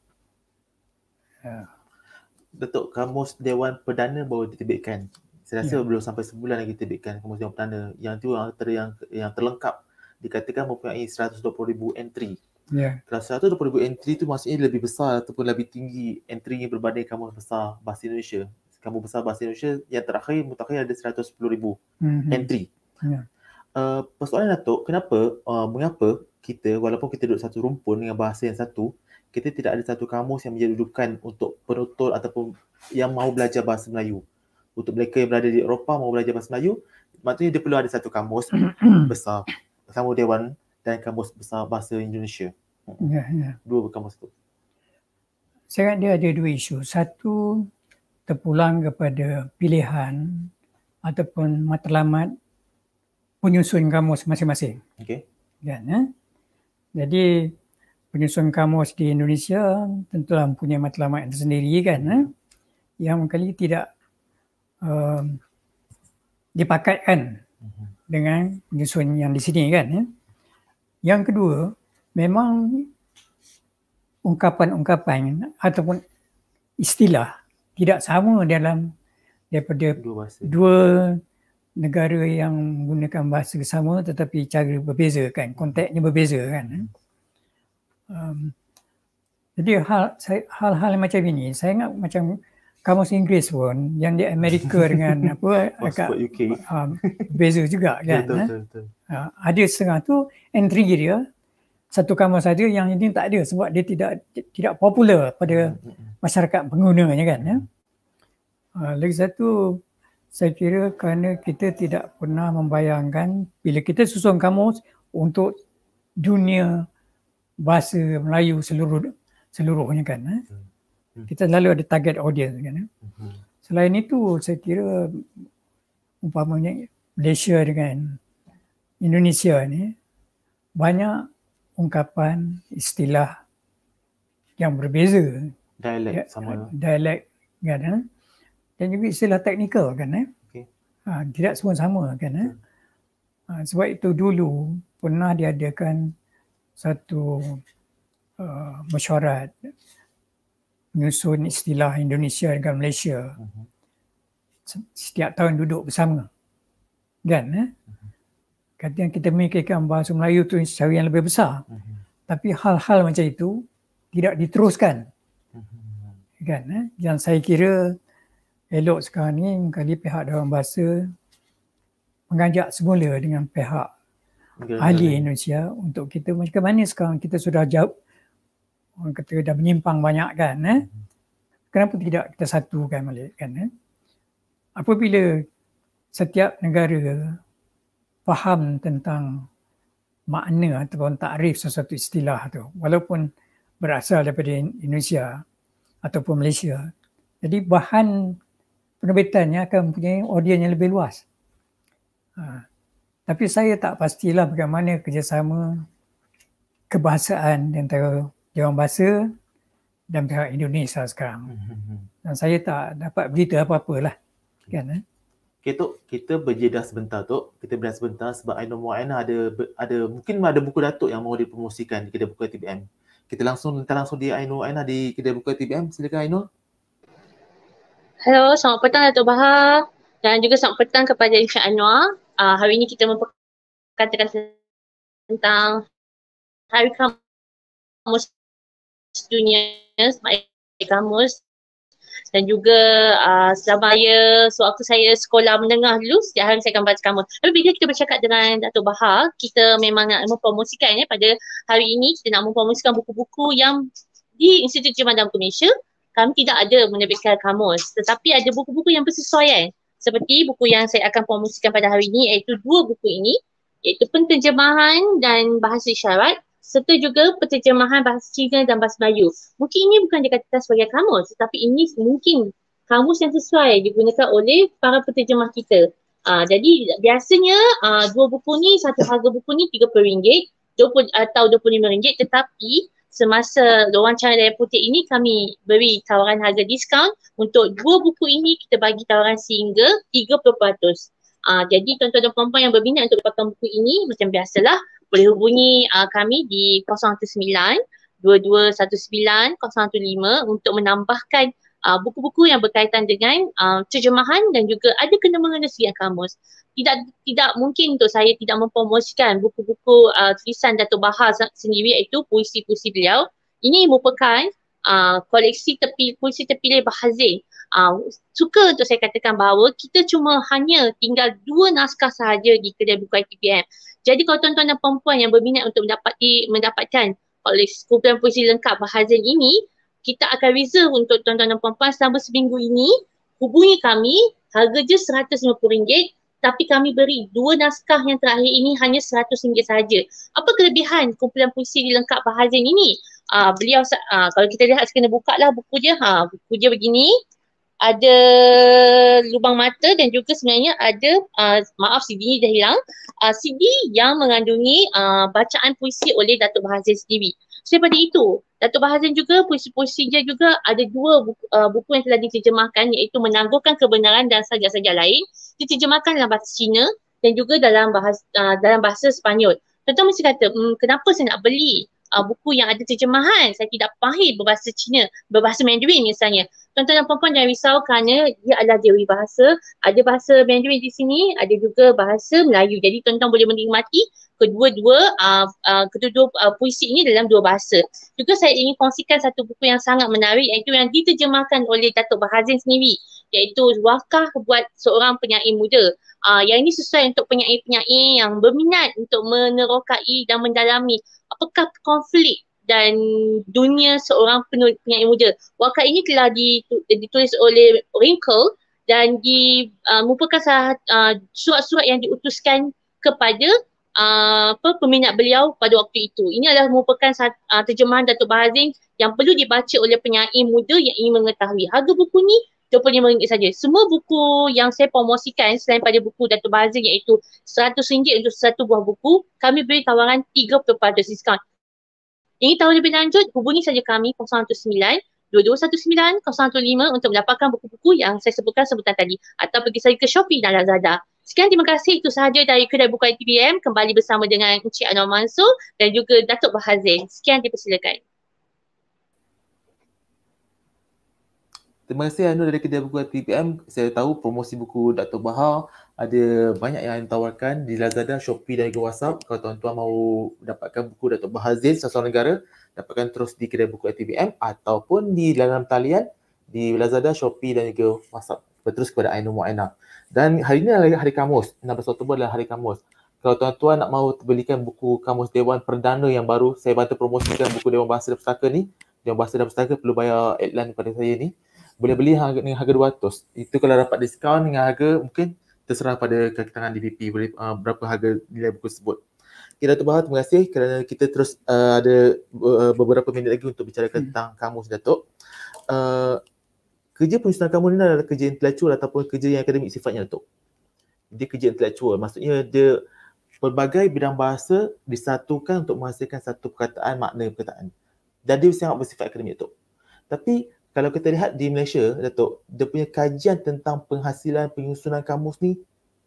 Ya. Betul, Kamus Dewan Perdana baru diterbitkan. Saya rasa ya. belum sampai sebulan lagi diterbitkan Kamus Dewan Perdana. Yang itu antara yang, yang terlengkap dikatakan mempunyai 120,000 entry. Ya. Kalau 120,000 entry itu maksudnya lebih besar ataupun lebih tinggi entry berbanding Kamus Besar Bahasa Indonesia kampung besar bahasa Indonesia yang terakhir mutakhir ada 110,000 mm-hmm. entry. Yeah. Ya. Uh, persoalan Datuk, kenapa, uh, mengapa kita walaupun kita duduk satu rumpun dengan bahasa yang satu, kita tidak ada satu kamus yang menjadi rujukan untuk penutur ataupun yang mahu belajar bahasa Melayu. Untuk mereka yang berada di Eropah mahu belajar bahasa Melayu, maksudnya dia perlu ada satu kamus besar, kamus Dewan dan kamus besar bahasa Indonesia. Yeah, yeah. Dua kamus itu. Saya kata dia ada dua isu. Satu, terpulang kepada pilihan ataupun matlamat penyusun kamus masing-masing. Okey. Kan, eh? Jadi penyusun kamus di Indonesia tentulah punya matlamat yang tersendiri kan. Eh? Yang kali tidak uh, dipakatkan mhm. dengan penyusun yang di sini kan. Eh? Yang kedua, memang ungkapan-ungkapan ataupun istilah tidak sama dalam daripada dua, dua negara yang menggunakan bahasa sama tetapi cara berbeza kan konteksnya berbeza kan eh. um, jadi hal hal macam ini saya ingat macam kamus Inggeris pun yang di Amerika dengan apa agak Um, beza juga kan eh. betul, betul, betul. Ha, uh, ada setengah tu entry dia satu kamar saja yang ini tak ada sebab dia tidak tidak popular pada hmm, hmm, hmm. masyarakat penggunanya kan ya. Uh, lagi satu saya kira kerana kita tidak pernah membayangkan bila kita susun kamus untuk dunia bahasa Melayu seluruh seluruhnya kan ya. Kita selalu ada target audience kan ya. Selain itu saya kira umpamanya Malaysia dengan Indonesia ni banyak ungkapan istilah yang berbeza dialek ya, sama dialek kan eh? dan juga istilah teknikal kan eh okay. ha, tidak semua sama kan eh hmm. ha, sebab itu dulu pernah diadakan satu uh, mesyuarat menyusun istilah Indonesia dan Malaysia uh-huh. setiap tahun duduk bersama kan eh uh-huh. Kata yang kita memikirkan bahasa Melayu tu secara yang lebih besar. Uh-huh. Tapi hal-hal macam itu tidak diteruskan. Uh-huh. Kan? Eh? Yang saya kira elok sekarang ni kali pihak dalam bahasa mengajak semula dengan pihak okay, ahli okay. Indonesia untuk kita macam mana sekarang kita sudah jawab orang kata dah menyimpang banyak kan eh? Uh-huh. kenapa tidak kita satukan balik kan eh? apabila setiap negara faham tentang makna ataupun takrif sesuatu istilah tu walaupun berasal daripada Indonesia ataupun Malaysia. Jadi bahan penerbitannya akan mempunyai audien yang lebih luas. Ha. Tapi saya tak pastilah bagaimana kerjasama kebahasaan antara Jawa Bahasa dan pihak Indonesia sekarang. Hmm, hmm, hmm. Dan saya tak dapat berita apa-apalah. Kan, eh? Okay, Tok, kita berjeda sebentar, Tok. Kita berjeda sebentar sebab I know Aina ada, ada, mungkin ada buku Datuk yang mahu dipromosikan di kedai buku TBM. Kita langsung, kita langsung di I know Aina di kedai buku TBM. Silakan, Aina. Hello, selamat petang, Datuk Bahar. Dan juga selamat petang kepada Insya Anwar. Uh, hari ini kita memperkatakan tentang Hari Kamus Dunia, Hari Kamus dan juga uh, selama ya so saya sekolah menengah dulu setiap hari saya akan baca kamu tapi bila kita bercakap dengan Datuk Bahar kita memang nak mempromosikan ya pada hari ini kita nak mempromosikan buku-buku yang di Institut Jerman dalam Malaysia kami tidak ada menerbitkan kamus tetapi ada buku-buku yang bersesuaian seperti buku yang saya akan promosikan pada hari ini iaitu dua buku ini iaitu penterjemahan dan bahasa isyarat serta juga penterjemahan bahasa Cina dan bahasa Melayu. Mungkin ini bukan dikatakan sebagai kamus tetapi ini mungkin kamus yang sesuai digunakan oleh para penterjemah kita. Uh, jadi biasanya uh, dua buku ni satu harga buku ni RM30 eh, atau dua puluh lima ringgit. tetapi semasa Lawan Cahaya Daya Putih ini kami beri tawaran harga diskaun untuk dua buku ini kita bagi tawaran sehingga peratus. Uh, jadi tuan-tuan dan puan-puan yang berminat untuk dapatkan buku ini macam biasalah boleh hubungi uh, kami di 019 2219 untuk menambahkan uh, buku-buku yang berkaitan dengan uh, terjemahan dan juga ada kena-mengena segi kamus. Tidak tidak mungkin untuk saya tidak mempromosikan buku-buku uh, tulisan Dato' Bahar sendiri iaitu puisi-puisi beliau. Ini merupakan uh, koleksi tepi puisi terpilih Bahazin uh, suka untuk saya katakan bahawa kita cuma hanya tinggal dua naskah sahaja di kedai buku ITPM. Jadi kalau tuan-tuan dan perempuan yang berminat untuk mendapati, mendapatkan oleh kumpulan puisi lengkap Bahazin ini, kita akan reserve untuk tuan-tuan dan perempuan selama seminggu ini, hubungi kami, harga je RM150 tapi kami beri dua naskah yang terakhir ini hanya RM100 saja. Apa kelebihan kumpulan puisi dilengkap Bahazin ini? Uh, beliau, uh, kalau kita lihat, kena buka lah buku dia. Ha, buku dia begini ada lubang mata dan juga sebenarnya ada uh, maaf CD ni dah hilang uh, ah, CD yang mengandungi uh, bacaan puisi oleh Datuk Bahazin sendiri. Selepas itu, Datuk Bahazin juga puisi-puisi dia juga ada dua buku, uh, buku yang telah diterjemahkan iaitu Menangguhkan Kebenaran dan Sajak-sajak Lain diterjemahkan dalam bahasa Cina dan juga dalam bahasa uh, dalam bahasa Sepanyol. tuan mesti kata, mmm, kenapa saya nak beli uh, buku yang ada terjemahan saya tidak pahit berbahasa Cina berbahasa Mandarin misalnya tuan-tuan dan puan-puan jangan risau kerana ia adalah dewi bahasa ada bahasa Mandarin di sini ada juga bahasa Melayu jadi tuan-tuan boleh menikmati kedua-dua uh, uh, uh, puisi ini dalam dua bahasa. Juga saya ingin kongsikan satu buku yang sangat menarik iaitu yang diterjemahkan oleh Datuk Bahazin sendiri iaitu Wakah Buat Seorang Penyair Muda. Uh, yang ini sesuai untuk penyair-penyair yang berminat untuk menerokai dan mendalami apakah konflik dan dunia seorang penulis penyair muda. Wakil ini telah ditulis oleh Wrinkle dan di uh, merupakan sah, ah, surat-surat yang diutuskan kepada uh, apa, peminat beliau pada waktu itu. Ini adalah merupakan uh, terjemahan Datuk Bahazin yang perlu dibaca oleh penyair muda yang ingin mengetahui. Harga buku ini. RM20 saja. Semua buku yang saya promosikan selain pada buku Dato' Bahazin iaitu RM100 untuk satu buah buku, kami beri tawaran 30% diskaun. Ingin tahu lebih lanjut, hubungi saja kami 019-2219-015 untuk mendapatkan buku-buku yang saya sebutkan sebutan tadi atau pergi saja ke Shopee dan Lazada. Sekian terima kasih. Itu sahaja dari Kedai Buku ITBM. Kembali bersama dengan Encik Anwar Mansur dan juga Datuk Bahazin. Sekian dipersilakan. Terima kasih Anu dari kedai buku TPM. Saya tahu promosi buku Dr. Bahar ada banyak yang ditawarkan di Lazada, Shopee dan juga WhatsApp. Kalau tuan-tuan mahu dapatkan buku Dr. Bahar Zain Sasuan Negara, dapatkan terus di kedai buku TPM ataupun di dalam talian di Lazada, Shopee dan juga WhatsApp. Berterus kepada Ainu Mu'ayna. Dan hari ini adalah hari Kamus. 16 Oktober adalah hari Kamus. Kalau tuan-tuan nak mahu belikan buku Kamus Dewan Perdana yang baru, saya bantu promosikan buku Dewan Bahasa dan Pustaka ni. Dewan Bahasa dan Pustaka perlu bayar iklan kepada saya ni boleh beli dengan harga 200 itu kalau dapat diskaun dengan harga mungkin terserah pada kaki tangan DPP boleh uh, berapa harga nilai buku tersebut Okay, Dato' Bahar, terima kasih kerana kita terus uh, ada uh, beberapa minit lagi untuk bicara hmm. tentang kamus, Dato'. Uh, kerja penyusunan kamus ni adalah kerja intelektual ataupun kerja yang akademik sifatnya, Dato'. Dia kerja intelektual. Maksudnya dia pelbagai bidang bahasa disatukan untuk menghasilkan satu perkataan, makna perkataan. Dan dia sangat bersifat akademik, Dato'. Tapi kalau kita lihat di Malaysia, Datuk, dia punya kajian tentang penghasilan penyusunan kamus ni,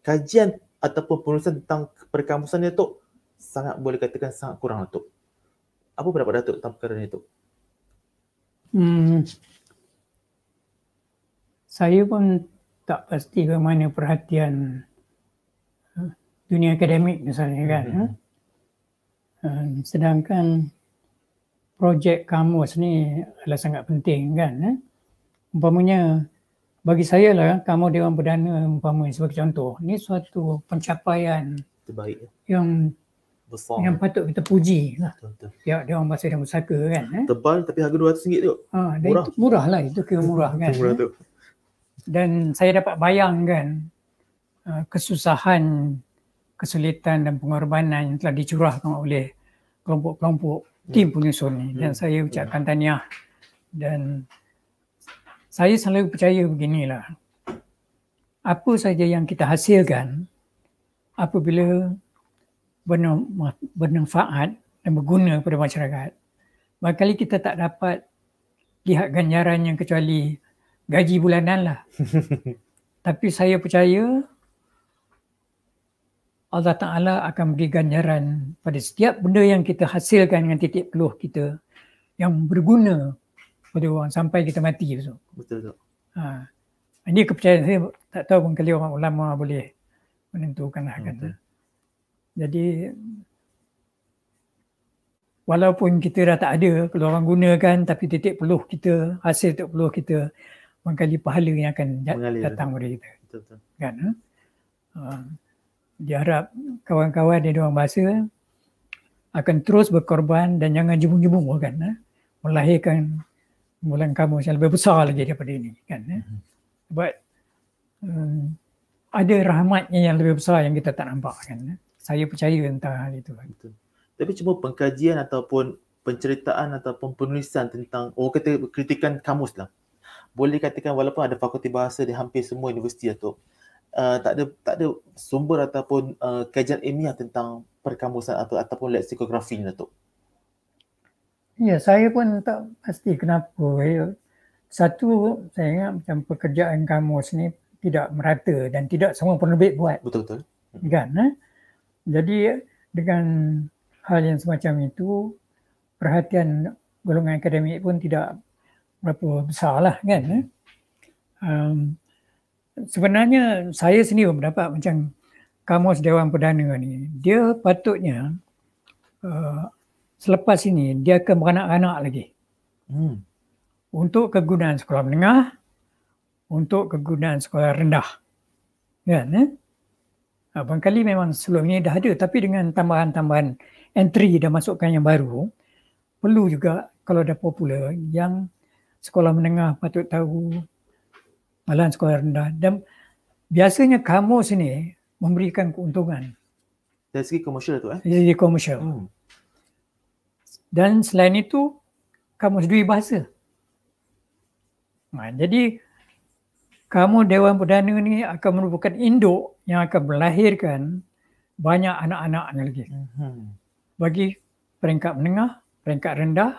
kajian ataupun penulisan tentang perkamusan ni, Datuk, sangat boleh katakan sangat kurang, Datuk. Apa pendapat Datuk tentang perkara ni, Datuk? Hmm. Saya pun tak pasti ke mana perhatian eh, dunia akademik misalnya kan. Hmm. Hmm. Sedangkan projek kamus ni adalah sangat penting kan eh? umpamanya bagi saya lah kamu Dewan Perdana umpamanya sebagai contoh ni suatu pencapaian terbaik yang Besar. yang patut kita puji lah ya Dewan orang bahasa dan pusaka kan eh? tebal tapi harga RM200 ha, tu ha, murah. Itu, murah lah itu kira murah kan murah eh? tu. dan saya dapat bayangkan ha, kesusahan kesulitan dan pengorbanan yang telah dicurahkan oleh kelompok-kelompok tim ya. punya ni dan hmm. saya ucapkan ya. tahniah dan saya selalu percaya beginilah apa saja yang kita hasilkan apabila bermanfaat dan berguna kepada masyarakat bakal kita tak dapat lihat ganjaran yang kecuali gaji bulanan lah tapi saya percaya Allah Ta'ala akan beri ganjaran pada setiap benda yang kita hasilkan dengan titik peluh kita yang berguna pada orang sampai kita mati besok. Betul tak? Ha. Ini kepercayaan saya tak tahu pun kali orang ulama boleh menentukan lah kata. Jadi walaupun kita dah tak ada kalau orang gunakan tapi titik peluh kita, hasil titik peluh kita mengkali pahala yang akan datang pada kita. Betul-betul. Kan? Ha? Uh, diharap kawan-kawan di Dewan Bahasa akan terus berkorban dan jangan jubung-jubung oh, kan eh? melahirkan bulan kamu yang lebih besar lagi daripada ini kan eh? Mhm. sebab um, ada rahmatnya yang lebih besar yang kita tak nampak kan eh? saya percaya tentang hal itu kan. Betul. tapi cuma pengkajian ataupun penceritaan ataupun penulisan tentang oh kata kritikan kamus lah boleh katakan walaupun ada fakulti bahasa di hampir semua universiti atau uh, tak ada tak ada sumber ataupun uh, kajian ilmiah tentang perkamusan atau ataupun leksikografi ni Datuk. Ya, saya pun tak pasti kenapa. Eh, satu, saya ingat macam pekerjaan kamus ni tidak merata dan tidak semua penerbit buat. Betul-betul. Hmm. Kan? Eh? Jadi dengan hal yang semacam itu, perhatian golongan akademik pun tidak berapa besar lah kan. Eh? Um, sebenarnya saya sendiri berpendapat macam Kamus Dewan Perdana ni, dia patutnya uh, selepas ini dia akan beranak-anak lagi. Hmm. Untuk kegunaan sekolah menengah, untuk kegunaan sekolah rendah. Kan, eh? Abang ha, Kali memang sebelum ini dah ada tapi dengan tambahan-tambahan entry dan masukkan yang baru, perlu juga kalau dah popular yang sekolah menengah patut tahu malahan sekolah rendah dan biasanya kamu sini memberikan keuntungan dari segi komersial tu eh? dari segi komersial hmm. dan selain itu kamu dui bahasa nah, ha, jadi kamu Dewan Perdana ini akan merupakan induk yang akan melahirkan banyak anak-anak lagi. Hmm. Bagi peringkat menengah, peringkat rendah,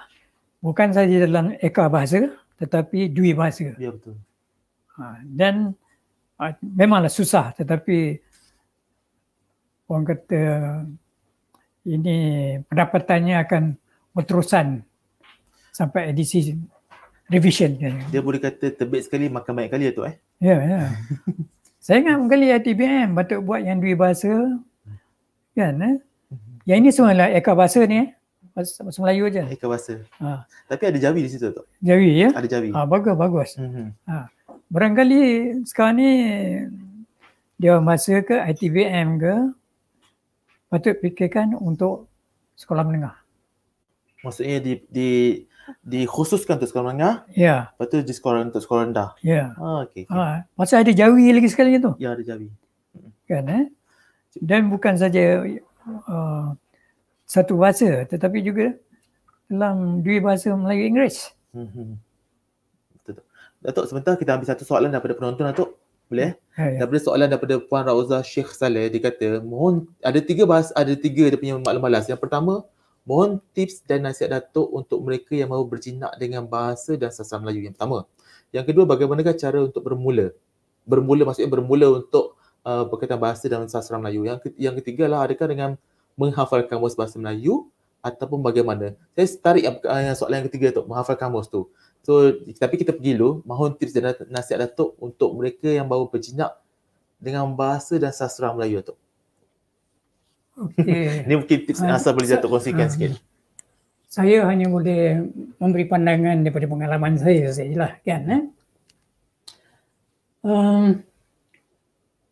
bukan saja dalam eka bahasa tetapi dui bahasa. Ya betul. Ha, dan ha, memanglah susah tetapi orang kata ini pendapatannya akan berterusan sampai edisi revision. Dia boleh kata terbit sekali makan banyak kali lah tu eh. Ya, yeah, ya. Yeah. Saya ingat mengkali ATBM, Batuk buat yang dua bahasa. Kan? Eh? Yang ini semua lah Eka bahasa ni. Eh? Bahasa, Melayu je. Eka bahasa. Ha. Tapi ada Jawi di situ tu. Jawi ya? Ada Jawi. Ah ha, bagus, bagus. Mm-hmm. Ha. Barangkali sekarang ni dia masa ke ITVM ke patut fikirkan untuk sekolah menengah. Maksudnya di di di khususkan untuk sekolah menengah. Ya. Yeah. Lepas di sekolah untuk sekolah rendah. Ya. Yeah. Ha ah, okey. Okay. Ha ah, masa ada jawi lagi sekali tu. Ya ada jawi. Hmm. Kan eh? Dan bukan saja uh, satu bahasa tetapi juga dalam dua bahasa Melayu Inggeris. Mhm. Datuk sebentar kita ambil satu soalan daripada penonton Datuk. Boleh? Eh? Daripada soalan daripada Puan Rauza Sheikh Saleh dia kata mohon ada tiga bahas ada tiga dia punya maklum balas. Yang pertama mohon tips dan nasihat Datuk untuk mereka yang mahu berjinak dengan bahasa dan sastra Melayu yang pertama. Yang kedua bagaimanakah cara untuk bermula? Bermula maksudnya bermula untuk uh, berkaitan bahasa dan sastra Melayu. Yang, ke, yang ketiga lah adakah dengan menghafal kamus bahasa Melayu ataupun bagaimana? Saya tarik yang, uh, yang soalan yang ketiga tu, menghafal kamus tu. So tapi kita pergi dulu mohon tips dan nasihat Datuk untuk mereka yang baru berjinak dengan bahasa dan sastra Melayu Datuk. Okay. Ini mungkin tips dan ah, asal boleh Datuk kongsikan uh, sikit. Saya hanya boleh memberi pandangan daripada pengalaman saya sajalah kan. Eh? Um,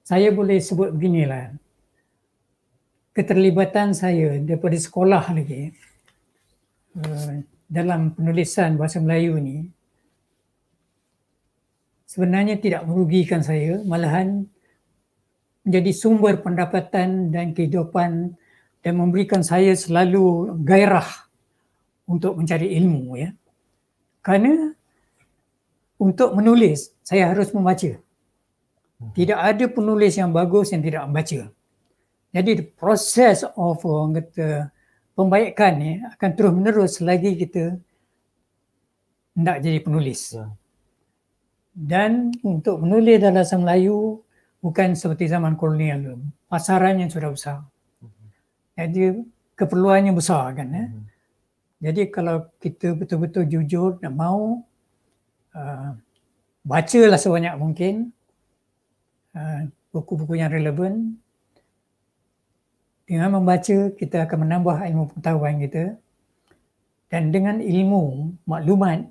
saya boleh sebut beginilah. Keterlibatan saya daripada sekolah lagi. Eh? Uh, dalam penulisan bahasa Melayu ni sebenarnya tidak merugikan saya malahan menjadi sumber pendapatan dan kehidupan dan memberikan saya selalu gairah untuk mencari ilmu ya Karena untuk menulis saya harus membaca hmm. tidak ada penulis yang bagus yang tidak membaca jadi the process of orang kata pembaikan ni eh, akan terus menerus lagi kita nak jadi penulis. Ya. Dan untuk menulis dalam bahasa Melayu bukan seperti zaman kolonial dulu. Pasaran yang sudah besar. Mhm. Jadi keperluannya besar kan. Eh? Mhm. Jadi kalau kita betul-betul jujur nak mau uh, bacalah sebanyak mungkin uh, buku-buku yang relevan dengan membaca, kita akan menambah ilmu pengetahuan kita. Dan dengan ilmu, maklumat,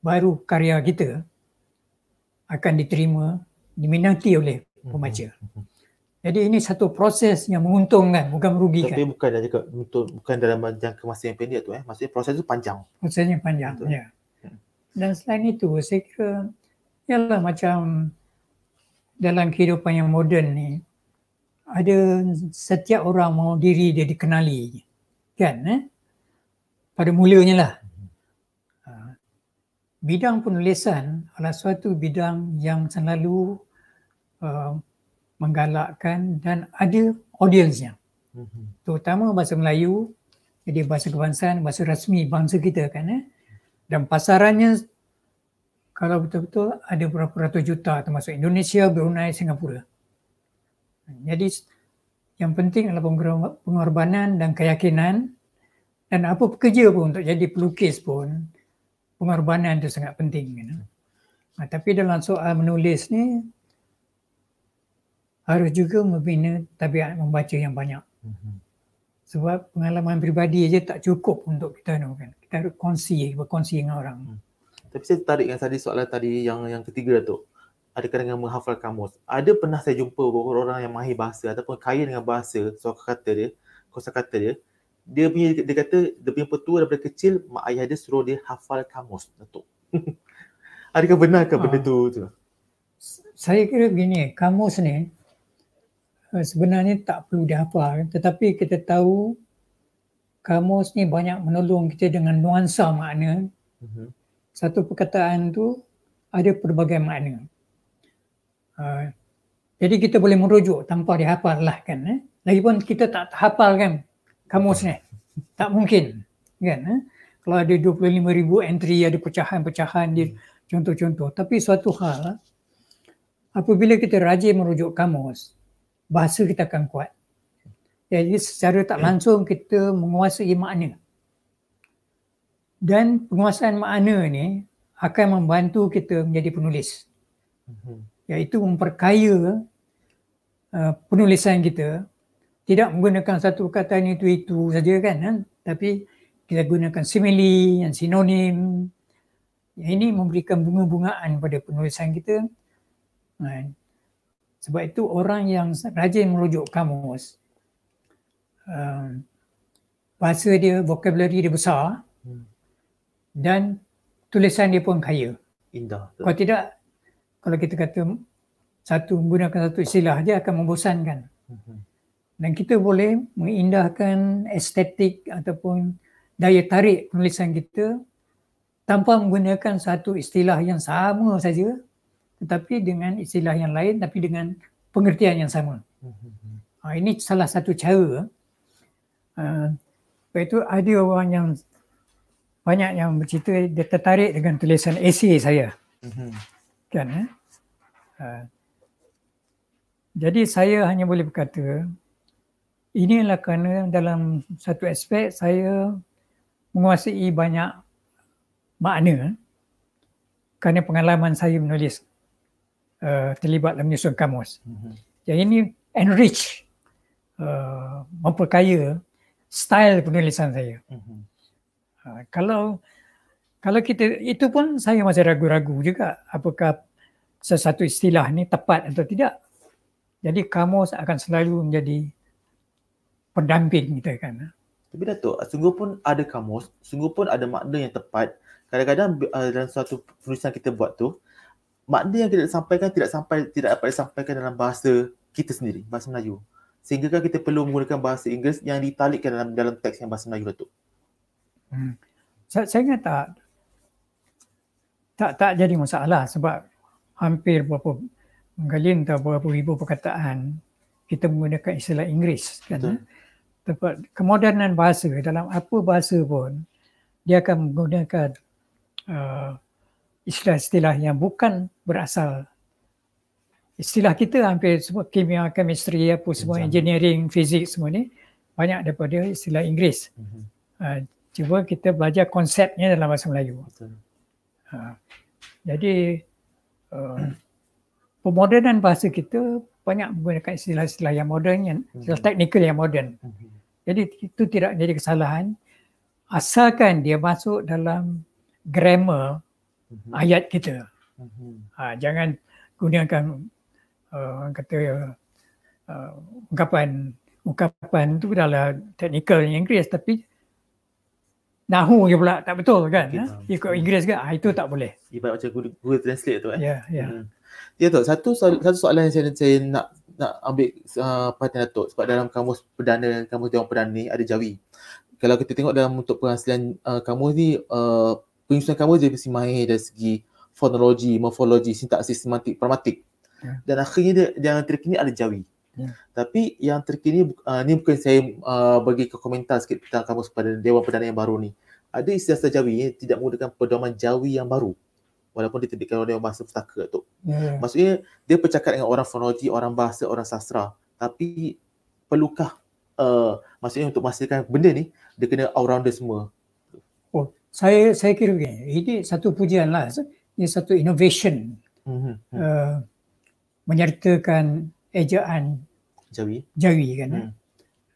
baru karya kita akan diterima, diminati oleh hmm. pembaca. Jadi ini satu proses yang menguntungkan, bukan merugikan. Tapi bukan dah bukan dalam jangka masa yang pendek tu. Eh. Maksudnya proses itu panjang. Prosesnya panjang, Betul. ya. Dan selain itu, saya kira ialah macam dalam kehidupan yang moden ni, ada setiap orang mau diri dia dikenali kan eh? pada mulanya lah ha. bidang penulisan adalah suatu bidang yang selalu uh, menggalakkan dan ada audiensnya mhm. terutama bahasa Melayu jadi bahasa kebangsaan bahasa rasmi bangsa kita kan eh? dan pasarannya kalau betul-betul ada berapa ratus juta termasuk Indonesia, Brunei, Singapura. Hmm. Jadi yang penting adalah pengorbanan dan keyakinan dan apa pekerja pun untuk jadi pelukis pun pengorbanan itu sangat penting. You know? Ha, tapi dalam soal menulis ni harus juga membina tabiat membaca yang banyak. Mhm. Sebab pengalaman pribadi aja tak cukup untuk kita you know, kan. Kita harus kongsi, berkongsi dengan orang. Hmm. Tapi saya tertarik dengan tadi soalan tadi yang yang ketiga tu ada kadang-kadang menghafal kamus. Ada pernah saya jumpa beberapa orang yang mahir bahasa ataupun kaya dengan bahasa, so kata dia, kosa kata dia, dia punya dia kata dia punya petua daripada kecil mak ayah dia suruh dia hafal kamus Betul. Adakah benar ke benda ah. tu tu? Saya kira begini, kamus ni eh, sebenarnya tak perlu dihafal tetapi kita tahu kamus ni banyak menolong kita dengan nuansa makna. Uh-huh. Satu perkataan tu ada pelbagai makna. Uh, jadi kita boleh merujuk tanpa dihafal lah kan. Eh? Lagipun kita tak hafal kan kamus ni. Tak mungkin. Kan, eh? Kalau ada 25 ribu entry, ada pecahan-pecahan di contoh-contoh. Tapi suatu hal, apabila kita rajin merujuk kamus, bahasa kita akan kuat. Jadi secara tak ya. langsung kita menguasai makna. Dan penguasaan makna ni akan membantu kita menjadi penulis. Mm-hmm iaitu memperkaya uh, penulisan kita tidak menggunakan satu kata ini itu itu saja kan eh? tapi kita gunakan simili, yang sinonim yang ini memberikan bunga-bungaan pada penulisan kita kan? sebab itu orang yang rajin merujuk kamus um, bahasa dia vocabulary dia besar hmm. dan tulisan dia pun kaya indah kalau tidak kalau kita kata satu menggunakan satu istilah dia akan membosankan. Mhm. Dan kita boleh mengindahkan estetik ataupun daya tarik penulisan kita tanpa menggunakan satu istilah yang sama saja tetapi dengan istilah yang lain tapi dengan pengertian yang sama. Mhm. Ha, ini salah satu cara. Ha, itu ada orang yang banyak yang bercerita dia tertarik dengan tulisan esay saya. Mhm. Kan, eh? Ha. Jadi saya hanya boleh berkata inilah kerana dalam satu aspek saya menguasai banyak makna kerana pengalaman saya menulis uh, terlibat dalam menyusun kamus. Mm-hmm. Yang ini enrich uh, memperkaya style penulisan saya. Mm-hmm. Uh, kalau kalau kita itu pun saya masih ragu-ragu juga apakah sesuatu istilah ni tepat atau tidak. Jadi kamus akan selalu menjadi pendamping kita kan. Tapi Datuk, sungguh pun ada kamus, sungguh pun ada makna yang tepat. Kadang-kadang uh, dalam suatu penulisan kita buat tu, makna yang kita sampaikan tidak sampai tidak dapat disampaikan dalam bahasa kita sendiri, bahasa Melayu. Sehingga kan kita perlu menggunakan bahasa Inggeris yang ditalikkan dalam dalam teks yang bahasa Melayu Datuk. Hmm. Saya, saya ingat tak, tak tak jadi masalah sebab hampir berapa galin atau berapa ribu perkataan kita menggunakan istilah Inggeris kan eh? tempat kemodernan bahasa dalam apa bahasa pun dia akan menggunakan uh, istilah-istilah yang bukan berasal istilah kita hampir semua kimia chemistry apa semua Jangan. engineering fizik semua ni banyak daripada istilah Inggeris mm-hmm. uh, cuba kita belajar konsepnya dalam bahasa Melayu Uh, jadi Uh, pemodenan bahasa kita banyak menggunakan istilah-istilah yang moden, yang hmm. istilah teknikal yang moden. Hmm. Jadi itu tidak jadi kesalahan asalkan dia masuk dalam grammar uh-huh. ayat kita. Uh-huh. Ha, jangan gunakan uh, kata uh, ungkapan ungkapan itu adalah teknikal yang Inggeris tapi Nahu je pula tak betul kan? Okay. Ha? Ikut hmm. Inggeris ke? Ha, itu tak boleh. Ibarat macam Google, Google Translate tu kan? Eh? Ya, yeah, ya. Yeah. Hmm. Ya tu, satu, satu soalan yang saya, saya nak nak ambil uh, perhatian Datuk lah, sebab dalam kamus perdana dan kamus Dewan Perdana ni ada Jawi. Kalau kita tengok dalam untuk penghasilan uh, kamus ni, uh, penyusunan kamus dia mesti mahir dari segi fonologi, morfologi, sintaksis, semantik, pragmatik. Ya. Dan akhirnya dia, yang terkini ada Jawi. Ya. Tapi yang terkini uh, ni bukan saya uh, bagi ke komentar sikit tentang kamus pada Dewan Perdana yang baru ni. Ada istilah Jawi yang tidak menggunakan pedoman Jawi yang baru. Walaupun diterbitkan oleh bahasa pustaka tu. Hmm. Ya, ya. Maksudnya dia bercakap dengan orang fonologi, orang bahasa, orang sastra. Tapi perlukah uh, maksudnya untuk memastikan benda ni dia kena all rounder semua. Oh, saya saya kira begini. Ini satu pujian lah. Ini satu innovation. Hmm. Uh, menyertakan ejaan jawi jawi kan eh? hmm.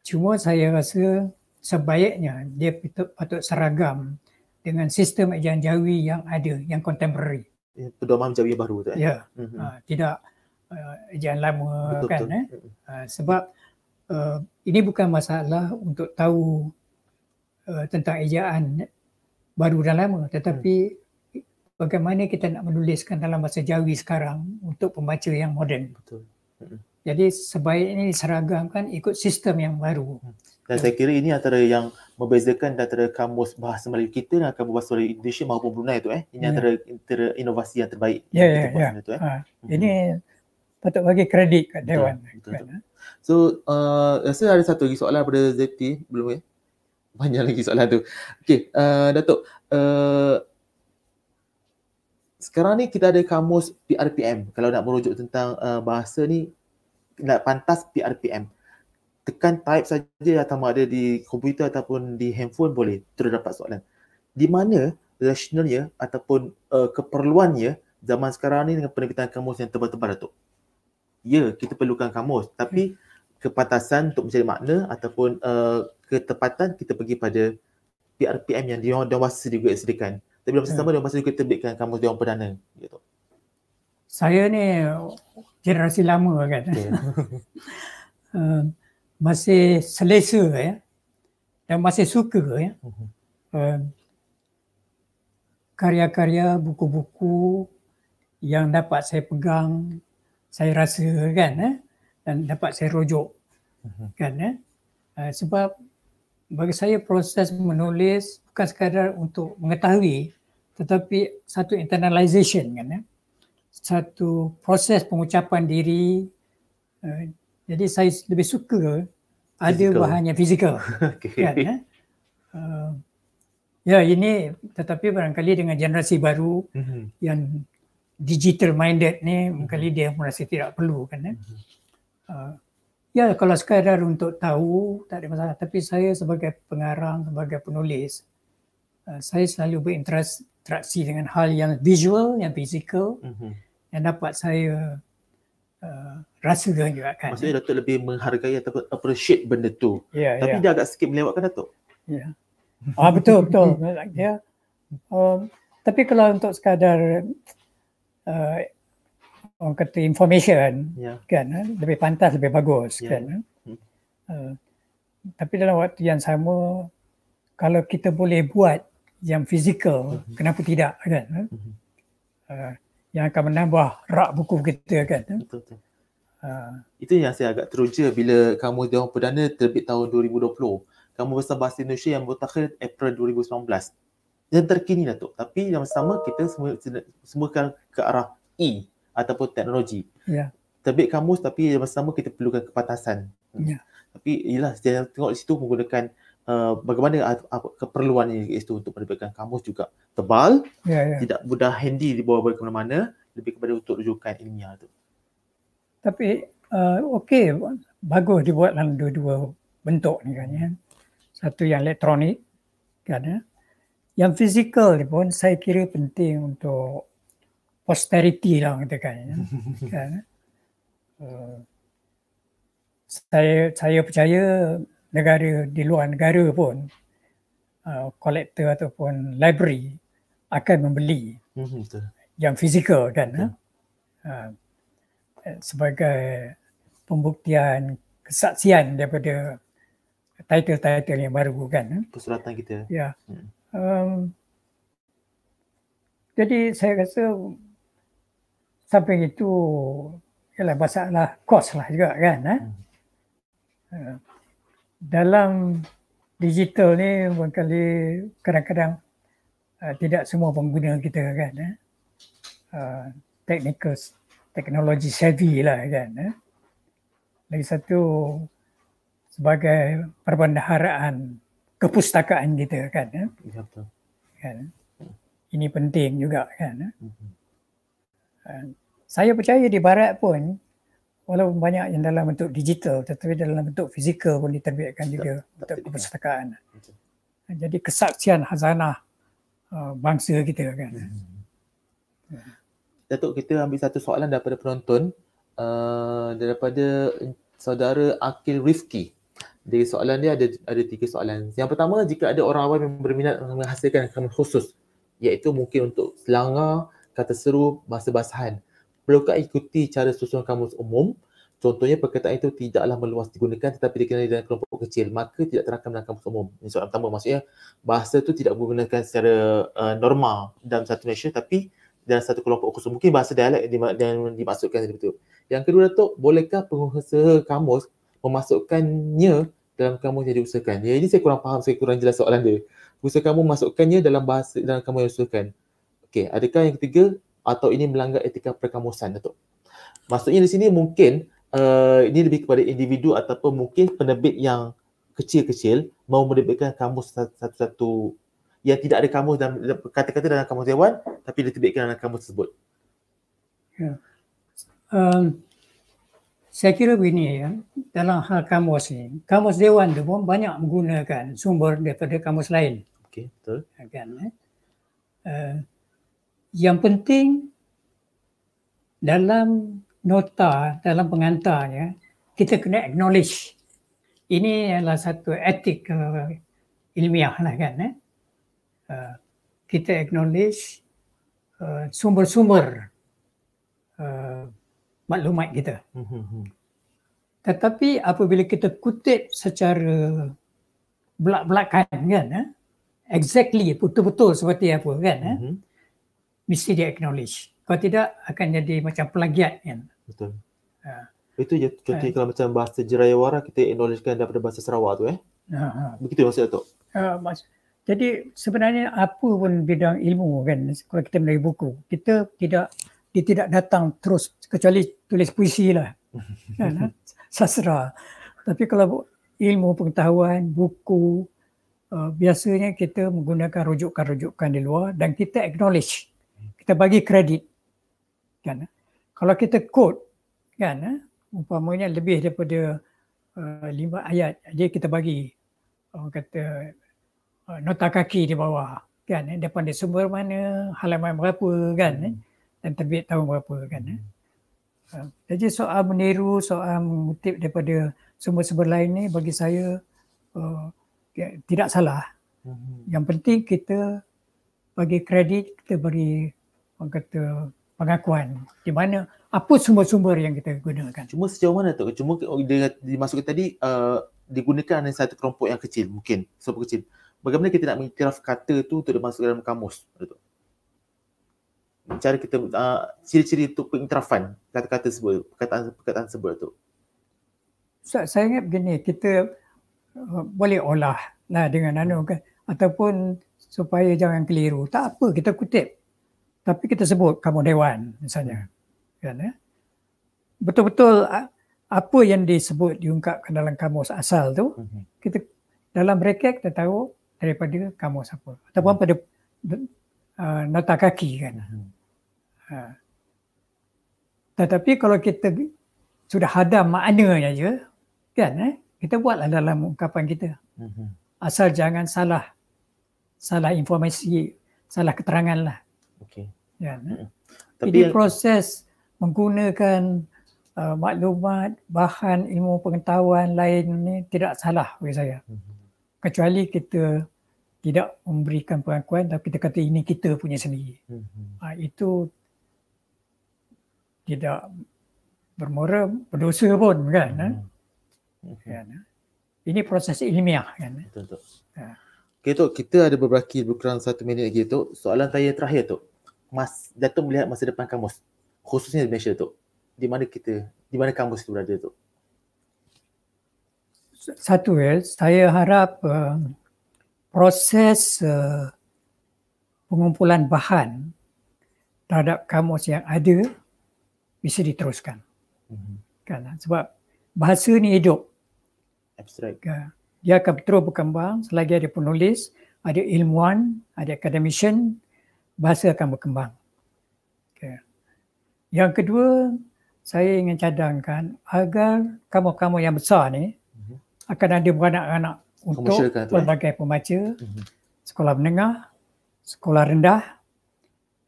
cuma saya rasa sebaiknya dia patut seragam dengan sistem ejaan jawi yang ada yang contemporary ya, pedoman jawi baru tu eh ya hmm uh, tidak uh, ejaan lama betul, kan betul. eh uh, sebab uh, ini bukan masalah untuk tahu uh, tentang ejaan baru dan lama tetapi hmm bagaimana kita nak menuliskan dalam bahasa Jawi sekarang untuk pembaca yang moden. Betul. Hmm. Jadi sebaiknya diseragamkan ikut sistem yang baru. Hmm. Dan saya kira ini antara yang membezakan antara kamus bahasa Melayu kita dengan kamus bahasa Melayu Indonesia maupun Brunei itu eh. Ini ya. antara, antara inovasi yang terbaik. Ya, ya, ya. Eh. Ha. Hmm. Ini hmm. patut bagi kredit kat Dewan. So, uh, rasa ada satu lagi soalan daripada Zeti belum ya? Eh? Banyak lagi soalan tu. Okay, uh, Datuk. Uh, sekarang ni kita ada kamus PRPM kalau nak merujuk tentang uh, bahasa ni pantas PRPM. Tekan type saja atau ada di komputer ataupun di handphone boleh terus dapat soalan. Di mana rasionalnya ataupun uh, keperluannya zaman sekarang ni dengan penerbitan kamus yang tebal-tebal Datuk? Ya, kita perlukan kamus tapi hmm. kepantasan untuk mencari makna ataupun uh, ketepatan kita pergi pada PRPM yang diorang dah dewasa juga sediakan. Tapi dalam masa hmm. sama dia masa juga terbitkan kamus diorang orang perdana gitu saya ni generasi lama kan. Okay. uh, eh, masih selesa ya. Dan masih suka ya. Uh, karya-karya, buku-buku yang dapat saya pegang, saya rasa kan eh dan dapat saya rujuk uh-huh. kan ya. eh uh, sebab bagi saya proses menulis bukan sekadar untuk mengetahui tetapi satu internalization kan eh? satu proses pengucapan diri. Uh, jadi saya lebih suka ada physical. bahannya fizikal. okay. kan, eh? uh, ya ini tetapi barangkali dengan generasi baru mm-hmm. yang digital minded ni mm-hmm. barangkali mm-hmm. dia merasa tidak perlu kan. Eh? Uh, ya kalau sekadar untuk tahu tak ada masalah tapi saya sebagai pengarang, sebagai penulis saya selalu berinteres interaksi dengan hal yang visual, yang physical mm-hmm. yang dapat saya uh, rasa dengan juga kan. Maksudnya Datuk lebih menghargai atau appreciate benda tu. Yeah, ya. Tapi yeah. dia agak sikit melewatkan Datuk. Yeah. Ah betul betul. Yeah. Um, tapi kalau untuk sekadar uh, orang kata information yeah. kan eh? lebih pantas lebih bagus yeah. kan eh? Hmm. uh, tapi dalam waktu yang sama kalau kita boleh buat yang fizikal mm-hmm. kenapa tidak kan mm-hmm. yang akan menambah rak buku kita kan betul betul uh, itu yang saya agak teruja bila kamu dia perdana terbit tahun 2020 kamu besar bahasa Indonesia yang bertakhir April 2019 dan terkini lah tu tapi yang sama kita semua semua ke arah e ataupun teknologi ya yeah. terbit kamus tapi yang sama kita perlukan kepatasan hmm. ya yeah. tapi ialah saya tengok di situ menggunakan Uh, bagaimana apa, keperluan itu untuk menerbitkan kamus juga tebal, ya, ya. tidak mudah handy dibawa ke mana-mana, lebih kepada untuk rujukan ilmiah tu. Tapi uh, okey, bagus dibuat dalam dua-dua bentuk ni kan. Ya. Satu yang elektronik kan ya. Yang fizikal ni pun saya kira penting untuk posterity lah kita kan. Ya. kan. Ya. Uh, saya saya percaya negara di luar negara pun uh, kolektor uh, ataupun library akan membeli mm-hmm. yang fizikal kan yeah. Ha? Ha. uh, sebagai pembuktian kesaksian daripada title-title yang baru kan persuratan ha? kita ya yeah. mm. um, jadi saya rasa samping itu ialah masalah kos lah juga kan mm. uh, dalam digital ni kali kadang-kadang uh, tidak semua pengguna kita kan eh? uh, technical teknologi savvy lah kan eh? lagi satu sebagai perbendaharaan kepustakaan kita kan eh? Ya, betul kan ini penting juga kan eh? Mm-hmm. uh, saya percaya di barat pun walaupun banyak yang dalam bentuk digital tetapi dalam bentuk fizikal pun diterbitkan juga untuk perpustakaan. Ha, jadi kesaksian hazanah uh, bangsa kita kan. Hmm. hmm. Datuk kita ambil satu soalan daripada penonton uh, daripada saudara Akil Rifki. Jadi soalan dia ada ada tiga soalan. Yang pertama jika ada orang awam yang berminat menghasilkan rakaman khusus iaitu mungkin untuk Selangor, Kata Seru, Bahasa Basahan perlukah ikuti cara susunan kamus umum contohnya perkataan itu tidaklah meluas digunakan tetapi dikenali dalam kelompok kecil maka tidak terakam dalam kamus umum ini soalan pertama maksudnya bahasa itu tidak digunakan secara uh, normal dalam satu Malaysia tapi dalam satu kelompok khusus mungkin bahasa dialek yang dimasukkan seperti itu yang kedua Datuk bolehkah pengusaha kamus memasukkannya dalam kamus yang diusahakan ya, ini saya kurang faham saya kurang jelas soalan dia usaha kamu masukkannya dalam bahasa dalam kamus yang diusahakan Okey, adakah yang ketiga atau ini melanggar etika perkamusan Datuk. Maksudnya di sini mungkin uh, ini lebih kepada individu ataupun mungkin penerbit yang kecil-kecil mau menerbitkan kamus satu-satu yang tidak ada kamus dan kata-kata dalam kamus dewan tapi diterbitkan dalam kamus tersebut. Ya. Um, saya kira begini ya, dalam hal kamus ini, kamus dewan itu pun banyak menggunakan sumber daripada kamus lain. Okey, betul. Ya kan, eh? uh, yang penting dalam nota, dalam pengantarnya, kita kena acknowledge. Ini adalah satu etik uh, ilmiah lah kan. Eh? Uh, kita acknowledge eh, sumber-sumber uh, maklumat kita. Mm-hmm. Tetapi apabila kita kutip secara belak-belakan kan, eh? exactly, betul-betul seperti apa kan, eh? mm-hmm mesti dia acknowledge. Kalau tidak akan jadi macam plagiat kan. Betul. Ha. Itu je ketika ha. kalau macam bahasa jeraya wara kita acknowledgekan daripada bahasa Sarawak tu eh. Ha. ha. Begitu maksud Datuk. Ha, mas- jadi sebenarnya apa pun bidang ilmu kan kalau kita menulis buku kita tidak dia tidak datang terus kecuali tulis puisi lah. kan, ha, sastra. Tapi kalau ilmu pengetahuan, buku, uh, biasanya kita menggunakan rujukan-rujukan di luar dan kita acknowledge kita bagi kredit kan kalau kita quote kan umpamanya lebih daripada uh, lima ayat dia kita bagi orang kata uh, nota kaki di bawah kan eh, depan dia sumber mana halaman berapa kan eh, dan terbit tahun berapa kan eh. uh, jadi soal meniru soal mengutip daripada sumber-sumber lain ni bagi saya uh, ya, tidak salah hmm. yang penting kita bagi kredit kita beri orang kata pengakuan di mana apa sumber-sumber yang kita gunakan cuma sejauh mana tu cuma dengan dimasukkan tadi uh, digunakan hanya satu kelompok yang kecil mungkin sebab kecil bagaimana kita nak mengiktiraf kata tu untuk dimasukkan dalam kamus tu cara kita uh, ciri-ciri untuk pengiktirafan kata-kata sebut perkataan perkataan sebut tu Ustaz, saya ingat begini, kita uh, boleh olah lah dengan anu kan? ataupun supaya jangan keliru. Tak apa, kita kutip tapi kita sebut kamu dewan misalnya kan ya betul-betul apa yang disebut diungkapkan dalam kamus asal tu mhm. kita dalam rekek kita tahu daripada kamus apa ataupun mhm. pada uh, nota kaki kan mhm. ha. tetapi kalau kita sudah ada maknanya je kan eh kita buatlah dalam ungkapan kita asal jangan salah salah informasi salah keteranganlah Ya. ya. Tapi Jadi proses menggunakan uh, maklumat, bahan ilmu pengetahuan lain ni tidak salah bagi saya. Mhm. Kecuali kita tidak memberikan pengakuan tapi kita kata ini kita punya sendiri. Mhm. Ha, itu tidak bermora, berdosa pun kan. Ha? Ya. Ini proses ilmiah kan. Ha? Betul, betul. Ya. Ha. Okay, Tok. Kita ada berbaki lebih satu minit lagi, Tok. Soalan saya terakhir, tu mas, Datuk melihat masa depan kamus khususnya di Malaysia tu di mana kita di mana kamus itu berada tu satu ya saya harap uh, proses uh, pengumpulan bahan terhadap kamus yang ada bisa diteruskan mm-hmm. kan sebab bahasa ni hidup Abstract. Kan? dia akan terus berkembang selagi ada penulis ada ilmuwan ada akademisyen bahasa akan berkembang. Okay. Yang kedua, saya ingin cadangkan agar kamu-kamu yang besar ni mhm. akan ada beranak-anak untuk eh? pelbagai pembaca, mhm. sekolah menengah, sekolah rendah.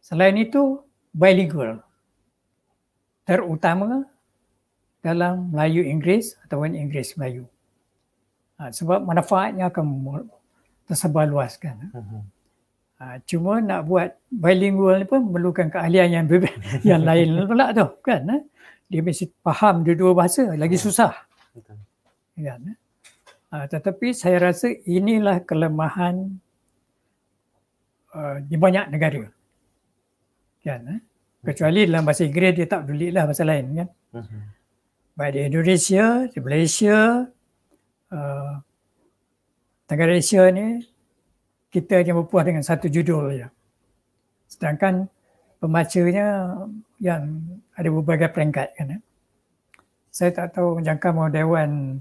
Selain itu, bilingual. Terutama dalam Melayu Inggeris ataupun Inggeris Melayu. Ha, sebab manfaatnya akan tersebar luas Uh-huh. Eh? Mhm. Ha, cuma nak buat bilingual ni pun memerlukan keahlian yang yang lain pula tu kan eh? dia mesti faham dua dua bahasa lagi ya. susah ya, kan eh? uh, tetapi saya rasa inilah kelemahan uh, di banyak negara kan eh? kecuali dalam bahasa Inggeris dia tak peduli lah bahasa lain kan mhm. baik di Indonesia di Malaysia uh, negara Asia ni kita hanya berpuas dengan satu judul saja. Sedangkan pembacanya yang ada berbagai peringkat kan. Ya. Saya tak tahu jangka mau dewan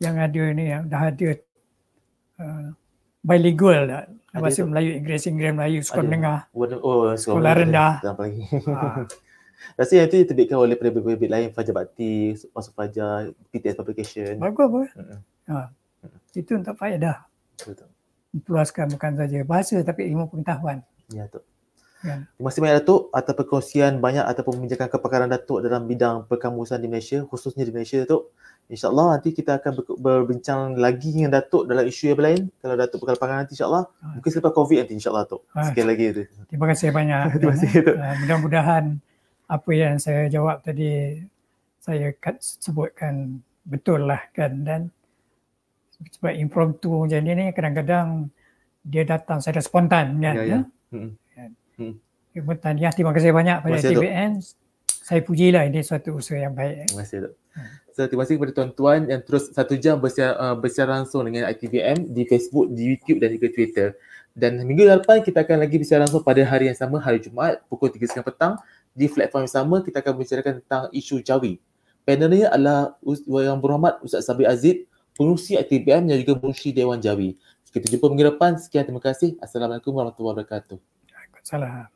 yang ada ini yang dah ada uh, bilingual tak? Dalam bahasa itu. Melayu, Inggeris, Inggeris, Melayu, sekolah ada. menengah, oh, sekolah, sekolah rendah. Ah. Rasa yang itu diterbitkan oleh penerbit-penerbit lain, Fajar Bakti, Masuk Fajar, PTS Publication. Bagus apa? Mm-hmm. Ha. Ah. Itu tak payah dah. Betul meluaskan bukan saja bahasa tapi ilmu pengetahuan. Ya, Datuk. Ya. Terima kasih banyak Datuk atas perkongsian banyak atau meminjamkan kepakaran Datuk dalam bidang perkamusan di Malaysia, khususnya di Malaysia Datuk. InsyaAllah nanti kita akan berbincang lagi dengan Datuk dalam isu yang lain. Kalau Datuk berkelapangan nanti insyaAllah. Ah. Mungkin selepas COVID nanti insyaAllah Datuk. Ah. Sekali lagi. Itu. Terima kasih banyak. Terima kasih ya. Datuk. Ah, mudah-mudahan apa yang saya jawab tadi saya sebutkan betul lah kan. Dan sebab impromptu macam ni ni kadang-kadang dia datang secara spontan kan ya. ya. ya? Hmm. Kan? Hmm. Spontan. Ya, terima kasih banyak pada TVN. Saya pujilah ini suatu usaha yang baik. Eh. Terima kasih Dok. Hmm. So, terima kasih kepada tuan-tuan yang terus satu jam bersiar, uh, bersiar langsung dengan ITVM di Facebook, di YouTube dan juga Twitter. Dan minggu depan kita akan lagi bersiar langsung pada hari yang sama, hari Jumaat pukul 3.30 petang. Di platform yang sama kita akan membicarakan tentang isu Jawi. Panelnya adalah Us- Yang Berhormat Ustaz Sabri Aziz, pengurusi ITPM dan juga Munshi Dewan Jawi. Kita jumpa minggu depan. Sekian terima kasih. Assalamualaikum warahmatullahi wabarakatuh. Waalaikumsalam.